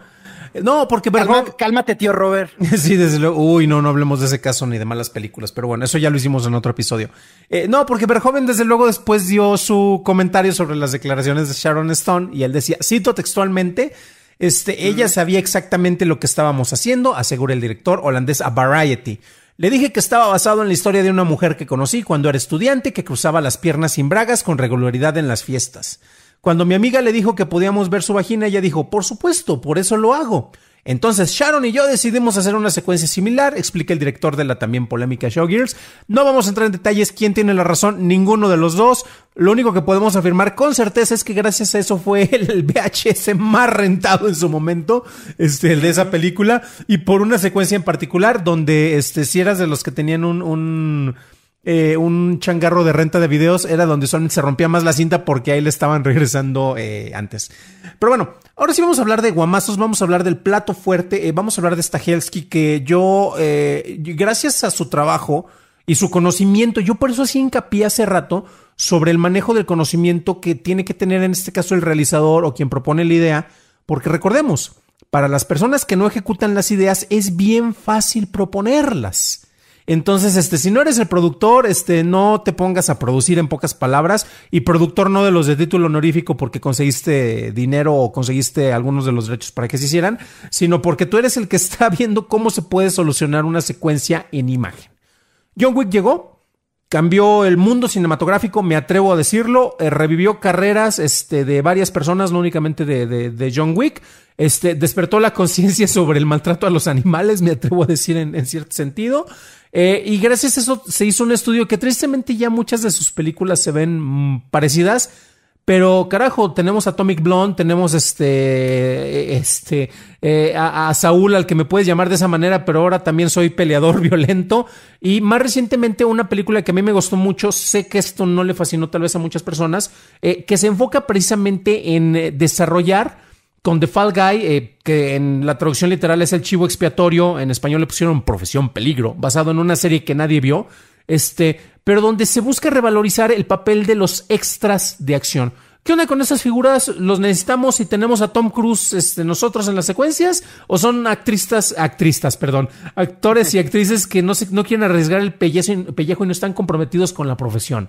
No, porque Cálmate, tío Robert. Sí, desde luego. Uy, no, no hablemos de ese caso ni de malas películas, pero bueno, eso ya lo hicimos en otro episodio. Eh, no, porque Verhoeven, desde luego, después dio su comentario sobre las declaraciones de Sharon Stone y él decía, cito textualmente. Este, ella sabía exactamente lo que estábamos haciendo, asegura el director holandés a Variety. Le dije que estaba basado en la historia de una mujer que conocí cuando era estudiante que cruzaba las piernas sin bragas con regularidad en las fiestas. Cuando mi amiga le dijo que podíamos ver su vagina, ella dijo, por supuesto, por eso lo hago. Entonces, Sharon y yo decidimos hacer una secuencia similar, explica el director de la también polémica Showgirls. No vamos a entrar en detalles quién tiene la razón, ninguno de los dos. Lo único que podemos afirmar con certeza es que gracias a eso fue el VHS más rentado en su momento, este, el de esa película, y por una secuencia en particular donde este, si eras de los que tenían un, un eh, un changarro de renta de videos era donde solamente se rompía más la cinta porque ahí le estaban regresando eh, antes. Pero bueno, ahora sí vamos a hablar de guamazos, vamos a hablar del plato fuerte, eh, vamos a hablar de esta que yo, gracias a su trabajo y su conocimiento, yo por eso así hincapié hace rato sobre el manejo del conocimiento que tiene que tener en este caso el realizador o quien propone la idea, porque recordemos, para las personas que no ejecutan las ideas es bien fácil proponerlas. Entonces, este, si no eres el productor, este, no te pongas a producir en pocas palabras y productor no de los de título honorífico porque conseguiste dinero o conseguiste algunos de los derechos para que se hicieran, sino porque tú eres el que está viendo cómo se puede solucionar una secuencia en imagen. John Wick llegó, cambió el mundo cinematográfico, me atrevo a decirlo, eh, revivió carreras este, de varias personas, no únicamente de, John Wick, este, despertó la conciencia sobre el maltrato a los animales, me atrevo a decir en cierto sentido, eh, y gracias a eso se hizo un estudio que tristemente ya muchas de sus películas se ven mm, parecidas. Pero carajo, tenemos a Atomic Blonde, tenemos este, eh, este, eh, a, Saúl, al que me puedes llamar de esa manera, pero ahora también soy peleador violento. Y más recientemente una película que a mí me gustó mucho, sé que esto no le fascinó tal vez a muchas personas, que se enfoca precisamente en desarrollar con The Fall Guy, eh, que en la traducción literal es el chivo expiatorio, en español le pusieron Profesión Peligro, basado en una serie que nadie vio, este, pero donde se busca revalorizar el papel de los extras de acción. ¿Qué onda con esas figuras? ¿Los necesitamos y tenemos a Tom Cruise este, nosotros en las secuencias? ¿O son actristas, actristas, perdón, actores y actrices que no, se, no quieren arriesgar el pellejo y no están comprometidos con la profesión?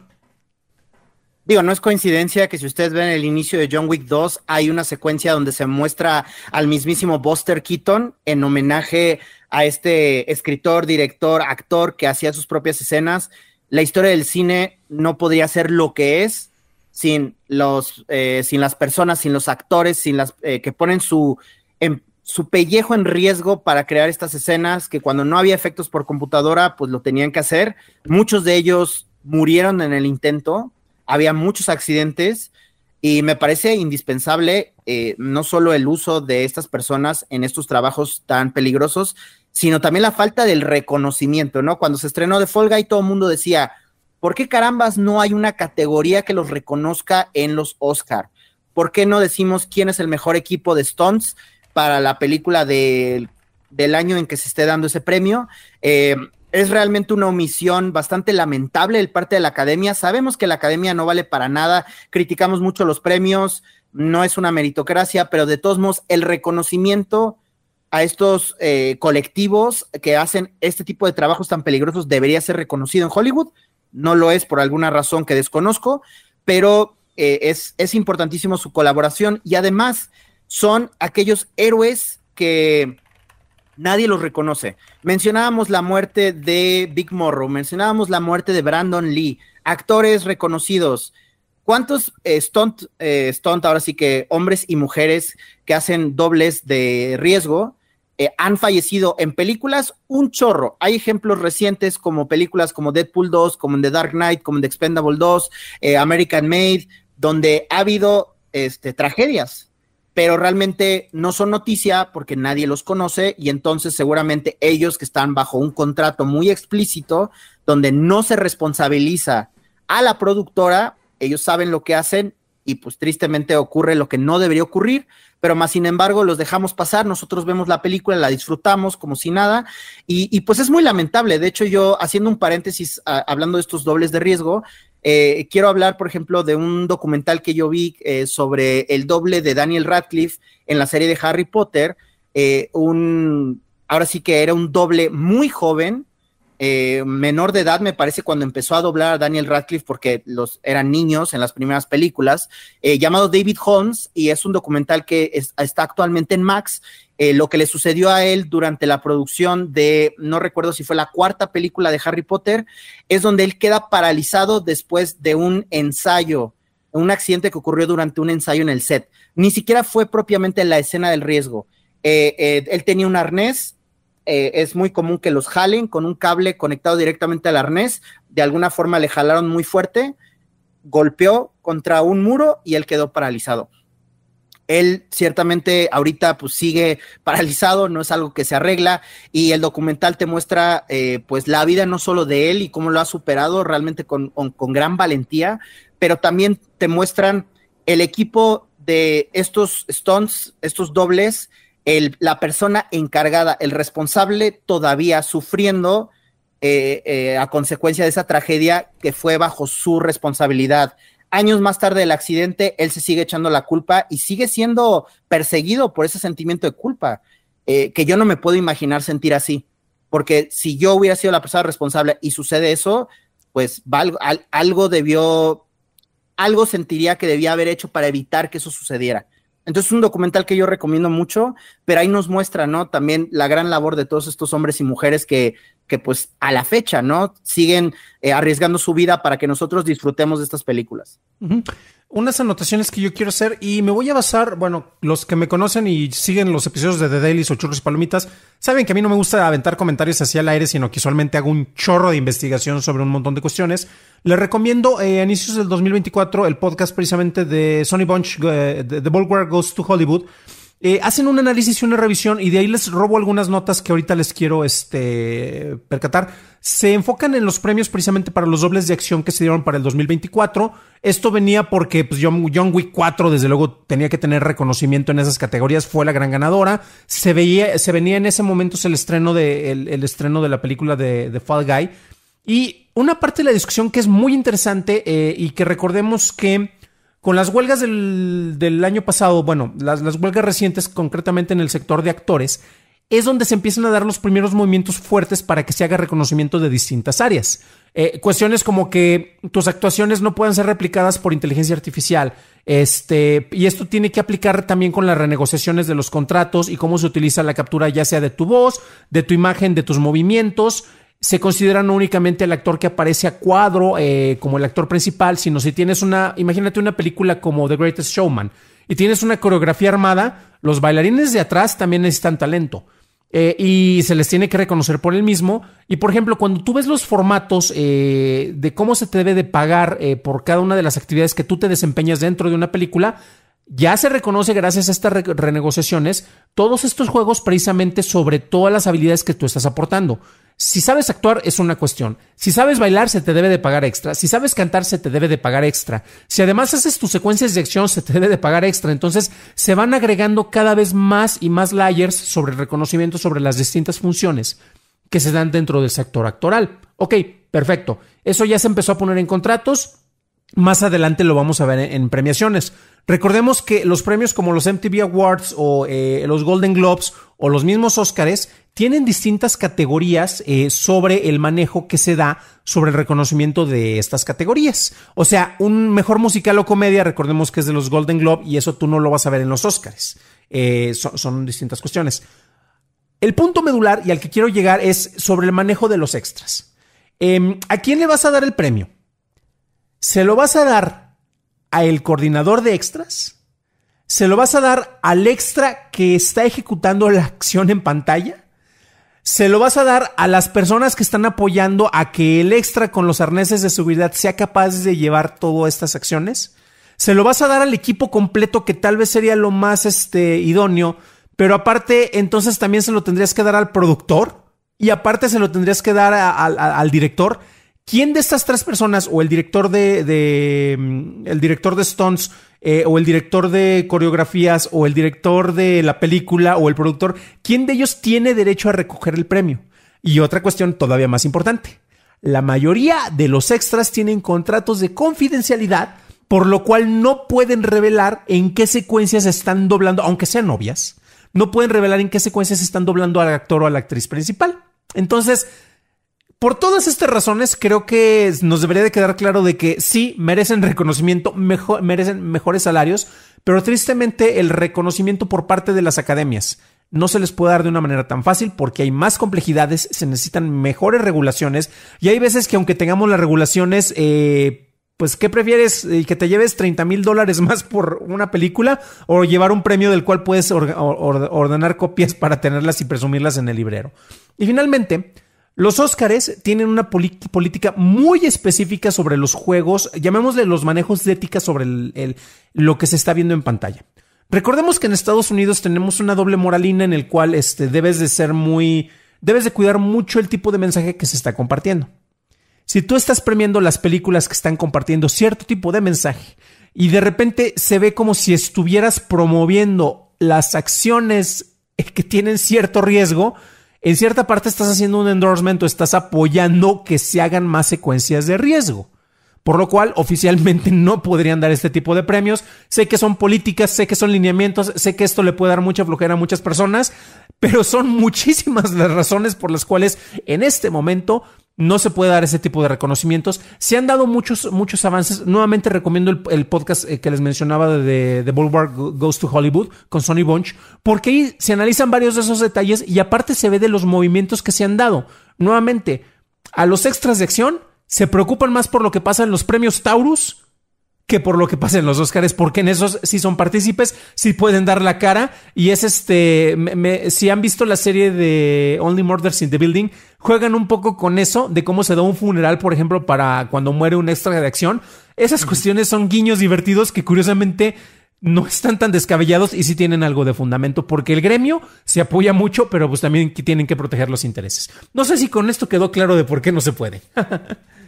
Digo, no es coincidencia que si ustedes ven el inicio de John Wick 2, hay una secuencia donde se muestra al mismísimo Buster Keaton en homenaje a este escritor, director, actor que hacía sus propias escenas. La historia del cine no podría ser lo que es sin, los, eh, sin las personas, sin los actores, sin las eh, que ponen su, su pellejo en riesgo para crear estas escenas que cuando no había efectos por computadora, pues lo tenían que hacer. Muchos de ellos murieron en el intento había muchos accidentes y me parece indispensable eh, no solo el uso de estas personas en estos trabajos tan peligrosos, sino también la falta del reconocimiento, ¿no? Cuando se estrenó de Fall Guy, todo el mundo decía, ¿por qué carambas no hay una categoría que los reconozca en los Oscar? ¿Por qué no decimos quién es el mejor equipo de Stones para la película del año en que se esté dando ese premio? Eh, es realmente una omisión bastante lamentable el parte de la academia. Sabemos que la academia no vale para nada, criticamos mucho los premios, no es una meritocracia, pero de todos modos el reconocimiento a estos eh, colectivos que hacen este tipo de trabajos tan peligrosos debería ser reconocido en Hollywood. No lo es por alguna razón que desconozco, pero eh, es, es importantísimo su colaboración y además son aquellos héroes que nadie los reconoce. Mencionábamos la muerte de Big Morrow, mencionábamos la muerte de Brandon Lee, actores reconocidos. ¿Cuántos eh, eh, stunt, ahora sí que hombres y mujeres que hacen dobles de riesgo eh, han fallecido en películas? Un chorro. Hay ejemplos recientes como películas como Deadpool 2, como The Dark Knight, como The Expendable 2, American Made, donde ha habido este, tragedias pero realmente no son noticia porque nadie los conoce y entonces seguramente ellos que están bajo un contrato muy explícito donde no se responsabiliza a la productora, ellos saben lo que hacen y pues tristemente ocurre lo que no debería ocurrir, pero más sin embargo los dejamos pasar, nosotros vemos la película, la disfrutamos como si nada y, pues es muy lamentable, de hecho yo haciendo un paréntesis ah, hablando de estos dobles de riesgo, eh, quiero hablar, por ejemplo, de un documental que yo vi eh, sobre el doble de Daniel Radcliffe en la serie de Harry Potter. Eh, un, ahora sí que era un doble muy joven, eh, menor de edad, me parece, cuando empezó a doblar a Daniel Radcliffe, porque los eran niños en las primeras películas, eh, llamado David Holmes, y es un documental que está actualmente en Max. Eh, lo que le sucedió a él durante la producción de, no recuerdo si fue la cuarta película de Harry Potter, es donde él queda paralizado después de un ensayo, un accidente que ocurrió durante un ensayo en el set. Ni siquiera fue propiamente la escena del riesgo. él tenía un arnés eh, es muy común que los jalen con un cable conectado directamente al arnés. De alguna forma le jalaron muy fuerte, golpeó contra un muro y él quedó paralizado. Él ciertamente ahorita pues sigue paralizado, no es algo que se arregla y el documental te muestra eh, pues la vida no solo de él y cómo lo ha superado realmente con, gran valentía, pero también te muestran el equipo de estos stunts, estos dobles la persona encargada, el responsable todavía sufriendo eh, eh, a consecuencia de esa tragedia que fue bajo su responsabilidad. Años más tarde del accidente, él se sigue echando la culpa y sigue siendo perseguido por ese sentimiento de culpa, eh, que yo no me puedo imaginar sentir así, porque si yo hubiera sido la persona responsable y sucede eso, pues algo debió, algo sentiría que debía haber hecho para evitar que eso sucediera. Entonces es un documental que yo recomiendo mucho, pero ahí nos muestra, ¿no? También la gran labor de todos estos hombres y mujeres que, que pues a la fecha, ¿no? Siguen eh, arriesgando su vida para que nosotros disfrutemos de estas películas unas anotaciones que yo quiero hacer y me voy a basar, bueno, los que me conocen y siguen los episodios de The Daily o Churros y Palomitas, saben que a mí no me gusta aventar comentarios hacia el aire, sino que usualmente hago un chorro de investigación sobre un montón de cuestiones. Les recomiendo eh, a inicios del 2024 el podcast precisamente de Sonny Bunch, The eh, Bulwark Goes to Hollywood, eh, hacen un análisis y una revisión y de ahí les robo algunas notas que ahorita les quiero este, percatar. Se enfocan en los premios precisamente para los dobles de acción que se dieron para el 2024. Esto venía porque pues, John, Wick 4 desde luego tenía que tener reconocimiento en esas categorías, fue la gran ganadora. Se, veía, se venía en ese momento el estreno de, el, estreno de la película de, Fall Guy. Y una parte de la discusión que es muy interesante eh, y que recordemos que con las huelgas del, año pasado, bueno, las, huelgas recientes, concretamente en el sector de actores, es donde se empiezan a dar los primeros movimientos fuertes para que se haga reconocimiento de distintas áreas. Eh, cuestiones como que tus actuaciones no puedan ser replicadas por inteligencia artificial. Este, y esto tiene que aplicar también con las renegociaciones de los contratos y cómo se utiliza la captura ya sea de tu voz, de tu imagen, de tus movimientos se consideran no únicamente el actor que aparece a cuadro eh, como el actor principal, sino si tienes una, imagínate una película como The Greatest Showman y tienes una coreografía armada, los bailarines de atrás también necesitan talento. Eh, y se les tiene que reconocer por el mismo. Y por ejemplo, cuando tú ves los formatos eh, de cómo se te debe de pagar por cada una de las actividades que tú te desempeñas dentro de una película, ya se reconoce gracias a estas renegociaciones todos estos juegos precisamente sobre todas las habilidades que tú estás aportando. Si sabes actuar es una cuestión. Si sabes bailar se te debe de pagar extra. Si sabes cantar se te debe de pagar extra. Si además haces tus secuencias de acción se te debe de pagar extra. Entonces se van agregando cada vez más y más layers sobre el reconocimiento sobre las distintas funciones que se dan dentro del sector actoral. Ok, perfecto. Eso ya se empezó a poner en contratos. Más adelante lo vamos a ver en, premiaciones. Recordemos que los premios como los MTV Awards o eh, los Golden Globes o los mismos Oscars tienen distintas categorías eh, sobre el manejo que se da sobre el reconocimiento de estas categorías. O sea, un mejor musical o comedia, recordemos que es de los Golden Globe y eso tú no lo vas a ver en los Oscars. Eh, son, distintas cuestiones. El punto medular y al que quiero llegar es sobre el manejo de los extras. Em, ¿A quién le vas a dar el premio? ¿Se lo vas a dar a el coordinador de extras? ¿Se lo vas a dar al extra que está ejecutando la acción en pantalla? ¿Se lo vas a dar a las personas que están apoyando a que el extra con los arneses de seguridad sea capaz de llevar todas estas acciones? ¿Se lo vas a dar al equipo completo que tal vez sería lo más este, idóneo? Pero aparte, entonces también se lo tendrías que dar al productor y aparte se lo tendrías que dar al director ¿Quién de estas tres personas, o el director de, mm, el director de Stones, eh, o el director de coreografías, o el director de la película, o el productor, quién de ellos tiene derecho a recoger el premio? Y otra cuestión todavía más importante. La mayoría de los extras tienen contratos de confidencialidad, por lo cual no pueden revelar en qué secuencias están doblando, aunque sean obvias, no pueden revelar en qué secuencias están doblando al actor o a la actriz principal. Entonces, por todas estas razones, creo que nos debería de quedar claro de que sí, merecen reconocimiento, mejor, merecen mejores salarios, pero tristemente el reconocimiento por parte de las academias no se les puede dar de una manera tan fácil porque hay más complejidades, se necesitan mejores regulaciones y hay veces que aunque tengamos las regulaciones, eh, pues, ¿qué prefieres? Eh, ¿Que te lleves 30 mil dólares más por una película o llevar un premio del cual puedes ordenar copias para tenerlas y presumirlas en el librero? Y finalmente... Los Óscares tienen una política muy específica sobre los juegos, llamémosle los manejos de ética sobre el, lo que se está viendo en pantalla. Recordemos que en Estados Unidos tenemos una doble moralina en el cual este, debes de ser muy, debes de cuidar mucho el tipo de mensaje que se está compartiendo. Si tú estás premiando las películas que están compartiendo cierto tipo de mensaje y de repente se ve como si estuvieras promoviendo las acciones que tienen cierto riesgo, en cierta parte estás haciendo un endorsement estás apoyando que se hagan más secuencias de riesgo. Por lo cual, oficialmente no podrían dar este tipo de premios. Sé que son políticas, sé que son lineamientos, sé que esto le puede dar mucha flojera a muchas personas, pero son muchísimas las razones por las cuales en este momento no se puede dar ese tipo de reconocimientos. Se han dado muchos, muchos avances. Nuevamente recomiendo el, podcast eh, que les mencionaba de The Boulevard Goes to Hollywood con Sony Bunch, porque ahí se analizan varios de esos detalles y aparte se ve de los movimientos que se han dado. Nuevamente, a los extras de acción se preocupan más por lo que pasa en los premios Taurus que por lo que pasa en los Oscars, porque en esos sí son partícipes, sí pueden dar la cara. Y es este, si han visto la serie de Only Murders in the Building, juegan un poco con eso, de cómo se da un funeral, por ejemplo, para cuando muere un extra de acción. Esas cuestiones son guiños divertidos que curiosamente no están tan descabellados y sí tienen algo de fundamento, porque el gremio se apoya mucho, pero pues también tienen que proteger los intereses. No sé si con esto quedó claro de por qué no se puede.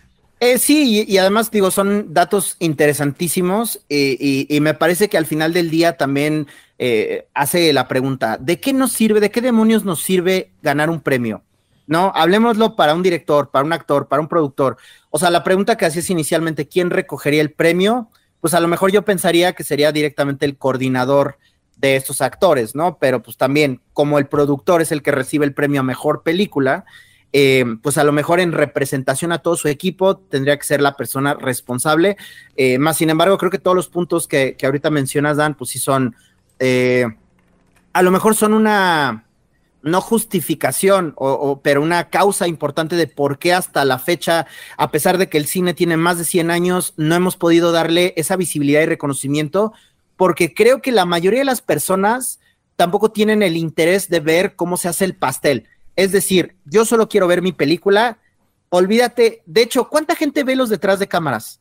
Eh, sí, y, además digo, son datos interesantísimos eh, y, me parece que al final del día también eh, hace la pregunta, ¿de qué nos sirve, de qué demonios nos sirve ganar un premio? No, hablemoslo para un director, para un actor, para un productor. O sea, la pregunta que hacías inicialmente, ¿quién recogería el premio? Pues a lo mejor yo pensaría que sería directamente el coordinador de estos actores, ¿no? Pero pues también, como el productor es el que recibe el premio a mejor película, eh, pues a lo mejor en representación a todo su equipo tendría que ser la persona responsable. Eh, más sin embargo, creo que todos los puntos que, ahorita mencionas, Dan, pues sí son, eh, a lo mejor son una, no justificación, o, pero una causa importante de por qué hasta la fecha, a pesar de que el cine tiene más de 100 años, no hemos podido darle esa visibilidad y reconocimiento, porque creo que la mayoría de las personas tampoco tienen el interés de ver cómo se hace el pastel es decir, yo solo quiero ver mi película. Olvídate. De hecho, ¿cuánta gente ve los detrás de cámaras?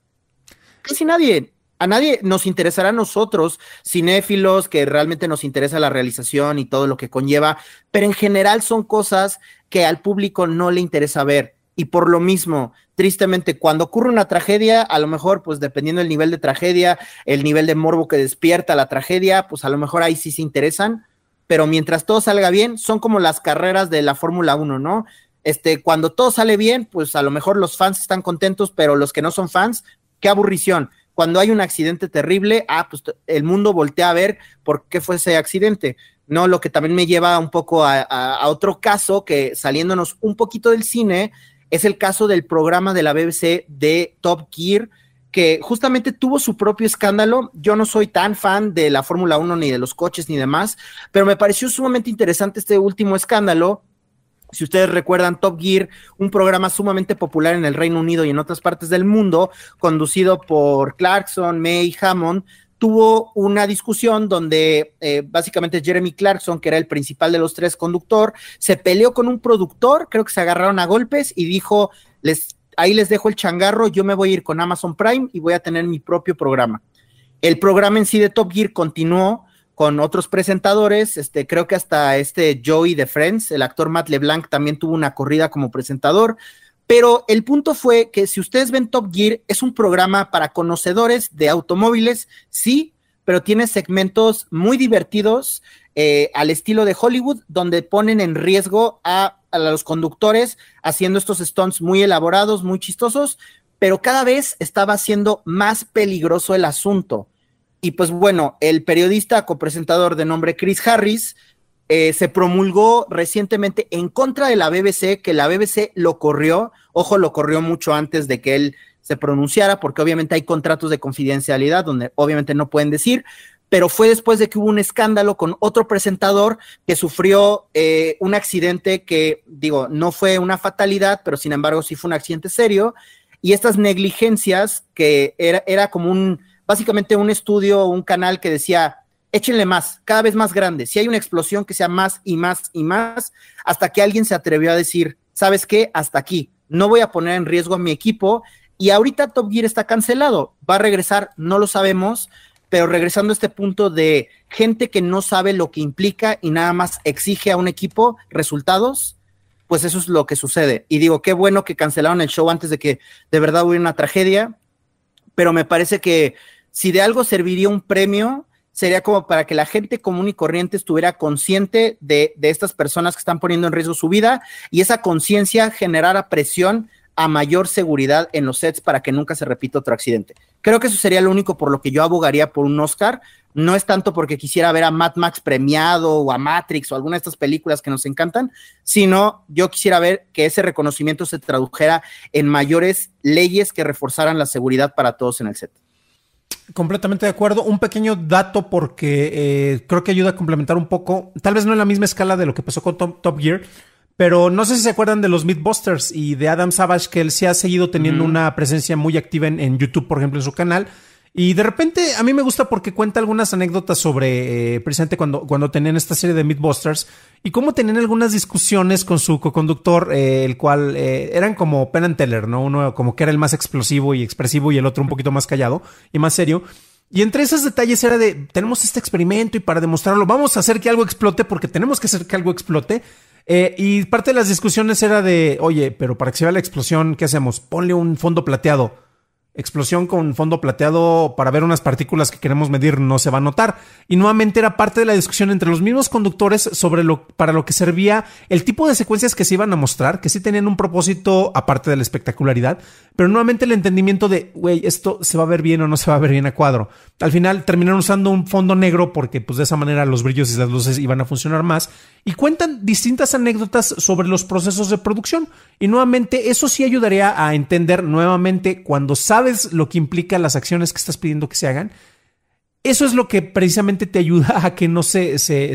Casi nadie. A nadie nos interesará a nosotros, cinéfilos, que realmente nos interesa la realización y todo lo que conlleva, pero en general son cosas que al público no le interesa ver. Y por lo mismo, tristemente, cuando ocurre una tragedia, a lo mejor, pues dependiendo del nivel de tragedia, el nivel de morbo que despierta la tragedia, pues a lo mejor ahí sí se interesan, pero mientras todo salga bien, son como las carreras de la Fórmula 1, ¿no? Este, cuando todo sale bien, pues a lo mejor los fans están contentos, pero los que no son fans, qué aburrición. Cuando hay un accidente terrible, ah, pues el mundo voltea a ver por qué fue ese accidente. No, lo que también me lleva un poco a otro caso que saliéndonos un poquito del cine, es el caso del programa de la BBC de Top Gear, que justamente tuvo su propio escándalo. Yo no soy tan fan de la Fórmula 1 ni de los coches ni demás, pero me pareció sumamente interesante este último escándalo. Si ustedes recuerdan Top Gear, un programa sumamente popular en el Reino Unido y en otras partes del mundo, conducido por Clarkson, May, Hammond, tuvo una discusión donde eh, básicamente Jeremy Clarkson, que era el principal de los tres conductor, se peleó con un productor, creo que se agarraron a golpes y dijo, les ahí les dejo el changarro, yo me voy a ir con Amazon Prime y voy a tener mi propio programa. El programa en sí de Top Gear continuó con otros presentadores, este, creo que hasta este Joey de Friends, el actor Matt LeBlanc también tuvo una corrida como presentador, pero el punto fue que si ustedes ven Top Gear, es un programa para conocedores de automóviles, sí, pero tiene segmentos muy divertidos eh, al estilo de Hollywood, donde ponen en riesgo a a los conductores haciendo estos stunts muy elaborados, muy chistosos, pero cada vez estaba siendo más peligroso el asunto. Y pues bueno, el periodista copresentador de nombre Chris Harris eh, se promulgó recientemente en contra de la BBC, que la BBC lo corrió, ojo, lo corrió mucho antes de que él se pronunciara, porque obviamente hay contratos de confidencialidad donde obviamente no pueden decir, pero fue después de que hubo un escándalo con otro presentador que sufrió eh, un accidente que, digo, no fue una fatalidad, pero sin embargo sí fue un accidente serio. Y estas negligencias que era, era como un, básicamente un estudio, un canal que decía, échenle más, cada vez más grande. Si hay una explosión que sea más y más y más, hasta que alguien se atrevió a decir, ¿sabes qué? Hasta aquí. No voy a poner en riesgo a mi equipo. Y ahorita Top Gear está cancelado. Va a regresar, no lo sabemos. Pero regresando a este punto de gente que no sabe lo que implica y nada más exige a un equipo resultados, pues eso es lo que sucede. Y digo, qué bueno que cancelaron el show antes de que de verdad hubiera una tragedia, pero me parece que si de algo serviría un premio, sería como para que la gente común y corriente estuviera consciente de, de estas personas que están poniendo en riesgo su vida y esa conciencia generara presión a mayor seguridad en los sets para que nunca se repita otro accidente. Creo que eso sería lo único por lo que yo abogaría por un Oscar. No es tanto porque quisiera ver a Mad Max premiado o a Matrix o alguna de estas películas que nos encantan, sino yo quisiera ver que ese reconocimiento se tradujera en mayores leyes que reforzaran la seguridad para todos en el set. Completamente de acuerdo. Un pequeño dato porque eh, creo que ayuda a complementar un poco, tal vez no en la misma escala de lo que pasó con Top Gear, pero no sé si se acuerdan de los Mythbusters y de Adam Savage, que él sí ha seguido teniendo una presencia muy activa en, YouTube, por ejemplo, en su canal. Y de repente a mí me gusta porque cuenta algunas anécdotas sobre eh, presente precisamente cuando, cuando tenían esta serie de Mythbusters y cómo tenían algunas discusiones con su coconductor, eh, el cual eh, eran como Penn and Teller, ¿no? Uno como que era el más explosivo y expresivo y el otro un poquito más callado y más serio. Y entre esos detalles era de, tenemos este experimento y para demostrarlo vamos a hacer que algo explote porque tenemos que hacer que algo explote. Eh, y parte de las discusiones era de, oye, pero para que se vea la explosión, ¿qué hacemos? Ponle un fondo plateado. Explosión con fondo plateado para ver unas partículas que queremos medir no se va a notar. Y nuevamente era parte de la discusión entre los mismos conductores sobre lo para lo que servía el tipo de secuencias que se iban a mostrar, que sí tenían un propósito aparte de la espectacularidad, pero nuevamente el entendimiento de, güey, esto se va a ver bien o no se va a ver bien a cuadro. Al final terminaron usando un fondo negro porque pues de esa manera los brillos y las luces iban a funcionar más. Y cuentan distintas anécdotas sobre los procesos de producción. Y nuevamente eso sí ayudaría a entender nuevamente cuando sabes lo que implica las acciones que estás pidiendo que se hagan eso es lo que precisamente te ayuda a que no se, se,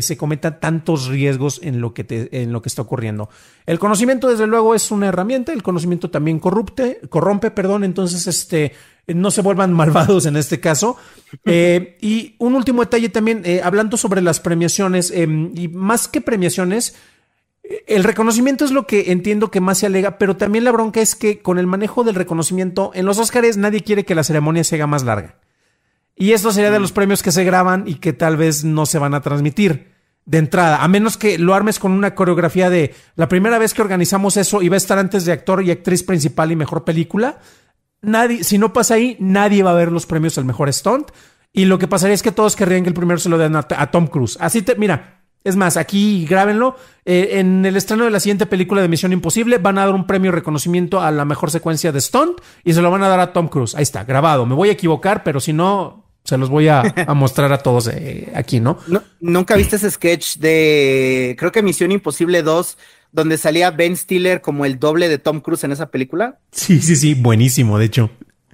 tantos riesgos en lo, que te, en lo que está ocurriendo. El conocimiento, desde luego, es una herramienta. El conocimiento también corrupte, corrompe, perdón. Entonces, este, no se vuelvan malvados en este caso. Eh, y un último detalle también, eh, hablando sobre las premiaciones, em, y más que premiaciones, eh, el reconocimiento es lo que entiendo que más se alega, pero también la bronca es que con el manejo del reconocimiento en los Óscares nadie quiere que la ceremonia se haga más larga. Y esto sería de mm. los premios que se graban y que tal vez no se van a transmitir de entrada, a menos que lo armes con una coreografía de la primera vez que organizamos eso y va a estar antes de actor y actriz principal y mejor película. Nadie, si no pasa ahí, nadie va a ver los premios al mejor stunt. Y lo que pasaría es que todos querrían que el primero se lo den a, Tom Cruise. Así te, mira, es más, aquí grábenlo. Eh, en el estreno de la siguiente película de Misión Imposible van a dar un premio reconocimiento a la mejor secuencia de stunt y se lo van a dar a Tom Cruise. Ahí está, grabado. Me voy a equivocar, pero si no, se los voy a, mostrar a todos eh, aquí, ¿no? ¿no? Nunca viste ese sketch de, creo que Misión Imposible 2, donde salía Ben Stiller como el doble de Tom Cruise en esa película. Sí, sí, sí, buenísimo, de hecho.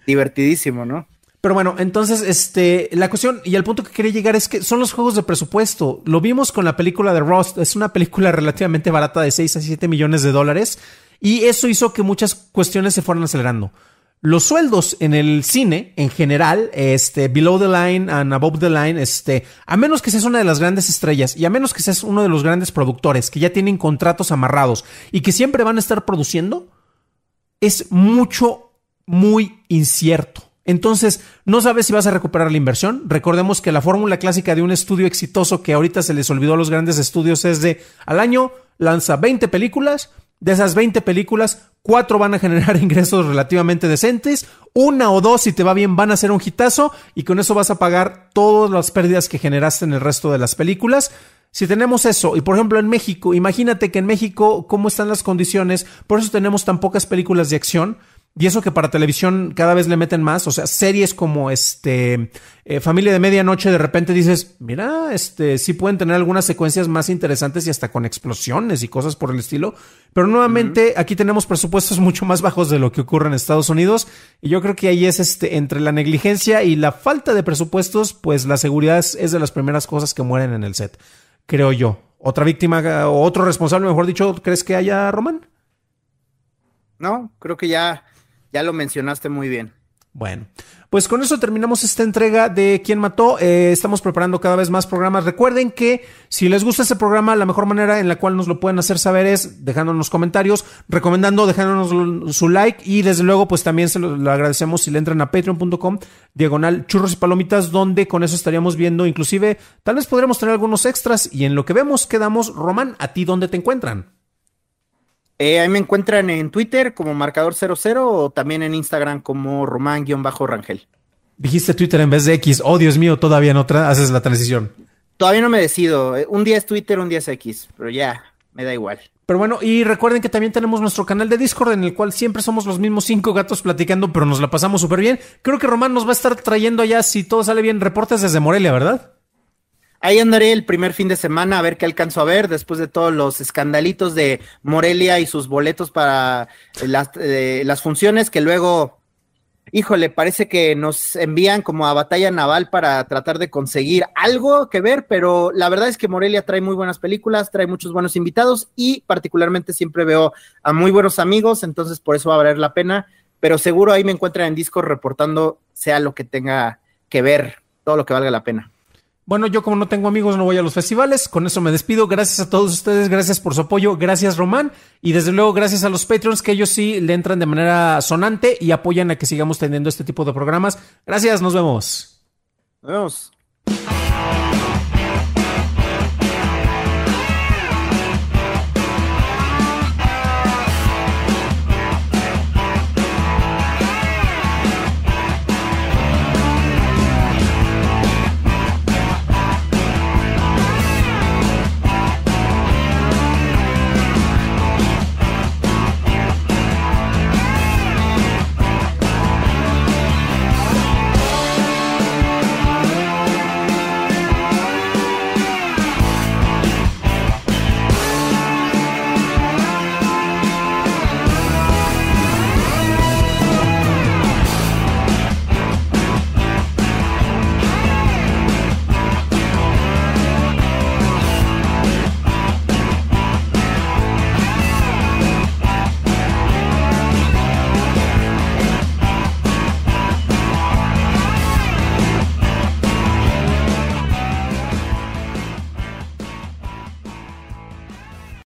Divertidísimo, ¿no? Pero bueno, entonces, este, la cuestión y el punto que quería llegar es que son los juegos de presupuesto. Lo vimos con la película de Rust. Es una película relativamente barata de 6 a 7 millones de dólares. Y eso hizo que muchas cuestiones se fueran acelerando los sueldos en el cine en general, este, below the line and above the line, este, a menos que seas una de las grandes estrellas y a menos que seas uno de los grandes productores que ya tienen contratos amarrados y que siempre van a estar produciendo, es mucho, muy incierto. Entonces, no sabes si vas a recuperar la inversión. Recordemos que la fórmula clásica de un estudio exitoso que ahorita se les olvidó a los grandes estudios es de al año lanza 20 películas, de esas 20 películas, cuatro van a generar ingresos relativamente decentes, una o dos, si te va bien, van a ser un hitazo y con eso vas a pagar todas las pérdidas que generaste en el resto de las películas. Si tenemos eso, y por ejemplo en México, imagínate que en México, cómo están las condiciones, por eso tenemos tan pocas películas de acción, y eso que para televisión cada vez le meten más, o sea, series como este eh, Familia de Medianoche, de repente dices, mira, este sí pueden tener algunas secuencias más interesantes y hasta con explosiones y cosas por el estilo. Pero nuevamente aquí tenemos presupuestos mucho más bajos de lo que ocurre en Estados Unidos. Y yo creo que ahí es este, entre la negligencia y la falta de presupuestos, pues la seguridad es, es de las primeras cosas que mueren en el set, creo yo. Otra víctima o otro responsable, mejor dicho, ¿crees que haya Román? No, creo que ya ya lo mencionaste muy bien. Bueno, pues con eso terminamos esta entrega de Quién Mató. Eh, estamos preparando cada vez más programas. Recuerden que si les gusta este programa, la mejor manera en la cual nos lo pueden hacer saber es dejándonos comentarios, recomendando, dejándonos su like y desde luego pues también se lo, agradecemos si le entran a patreon.com diagonal churros y palomitas donde con eso estaríamos viendo inclusive tal vez podremos tener algunos extras y en lo que vemos quedamos. Román, ¿a ti dónde te encuentran? Eh, ahí me encuentran en Twitter como marcador00 o también en Instagram como román-rangel. Dijiste Twitter en vez de X. Oh, Dios mío, todavía no haces la transición. Todavía no me decido. Eh, un día es Twitter, un día es X, pero ya, me da igual. Pero bueno, y recuerden que también tenemos nuestro canal de Discord en el cual siempre somos los mismos cinco gatos platicando, pero nos la pasamos súper bien. Creo que Román nos va a estar trayendo allá, si todo sale bien, reportes desde Morelia, ¿verdad? Ahí andaré el primer fin de semana a ver qué alcanzo a ver después de todos los escandalitos de Morelia y sus boletos para eh, eh, las, funciones que luego, híjole, parece que nos envían como a batalla naval para tratar de conseguir algo que ver, pero la verdad es que Morelia trae muy buenas películas, trae muchos buenos invitados y particularmente siempre veo a muy buenos amigos, entonces por eso va a valer la pena, pero seguro ahí me encuentran en disco reportando sea lo que tenga que ver, todo lo que valga la pena. Bueno, yo como no tengo amigos no voy a los festivales, con eso me despido. Gracias a todos ustedes, gracias por su apoyo, gracias Román y desde luego gracias a los Patreons que ellos sí le entran de manera sonante y apoyan a que sigamos teniendo este tipo de programas. Gracias, nos vemos. Nos vemos.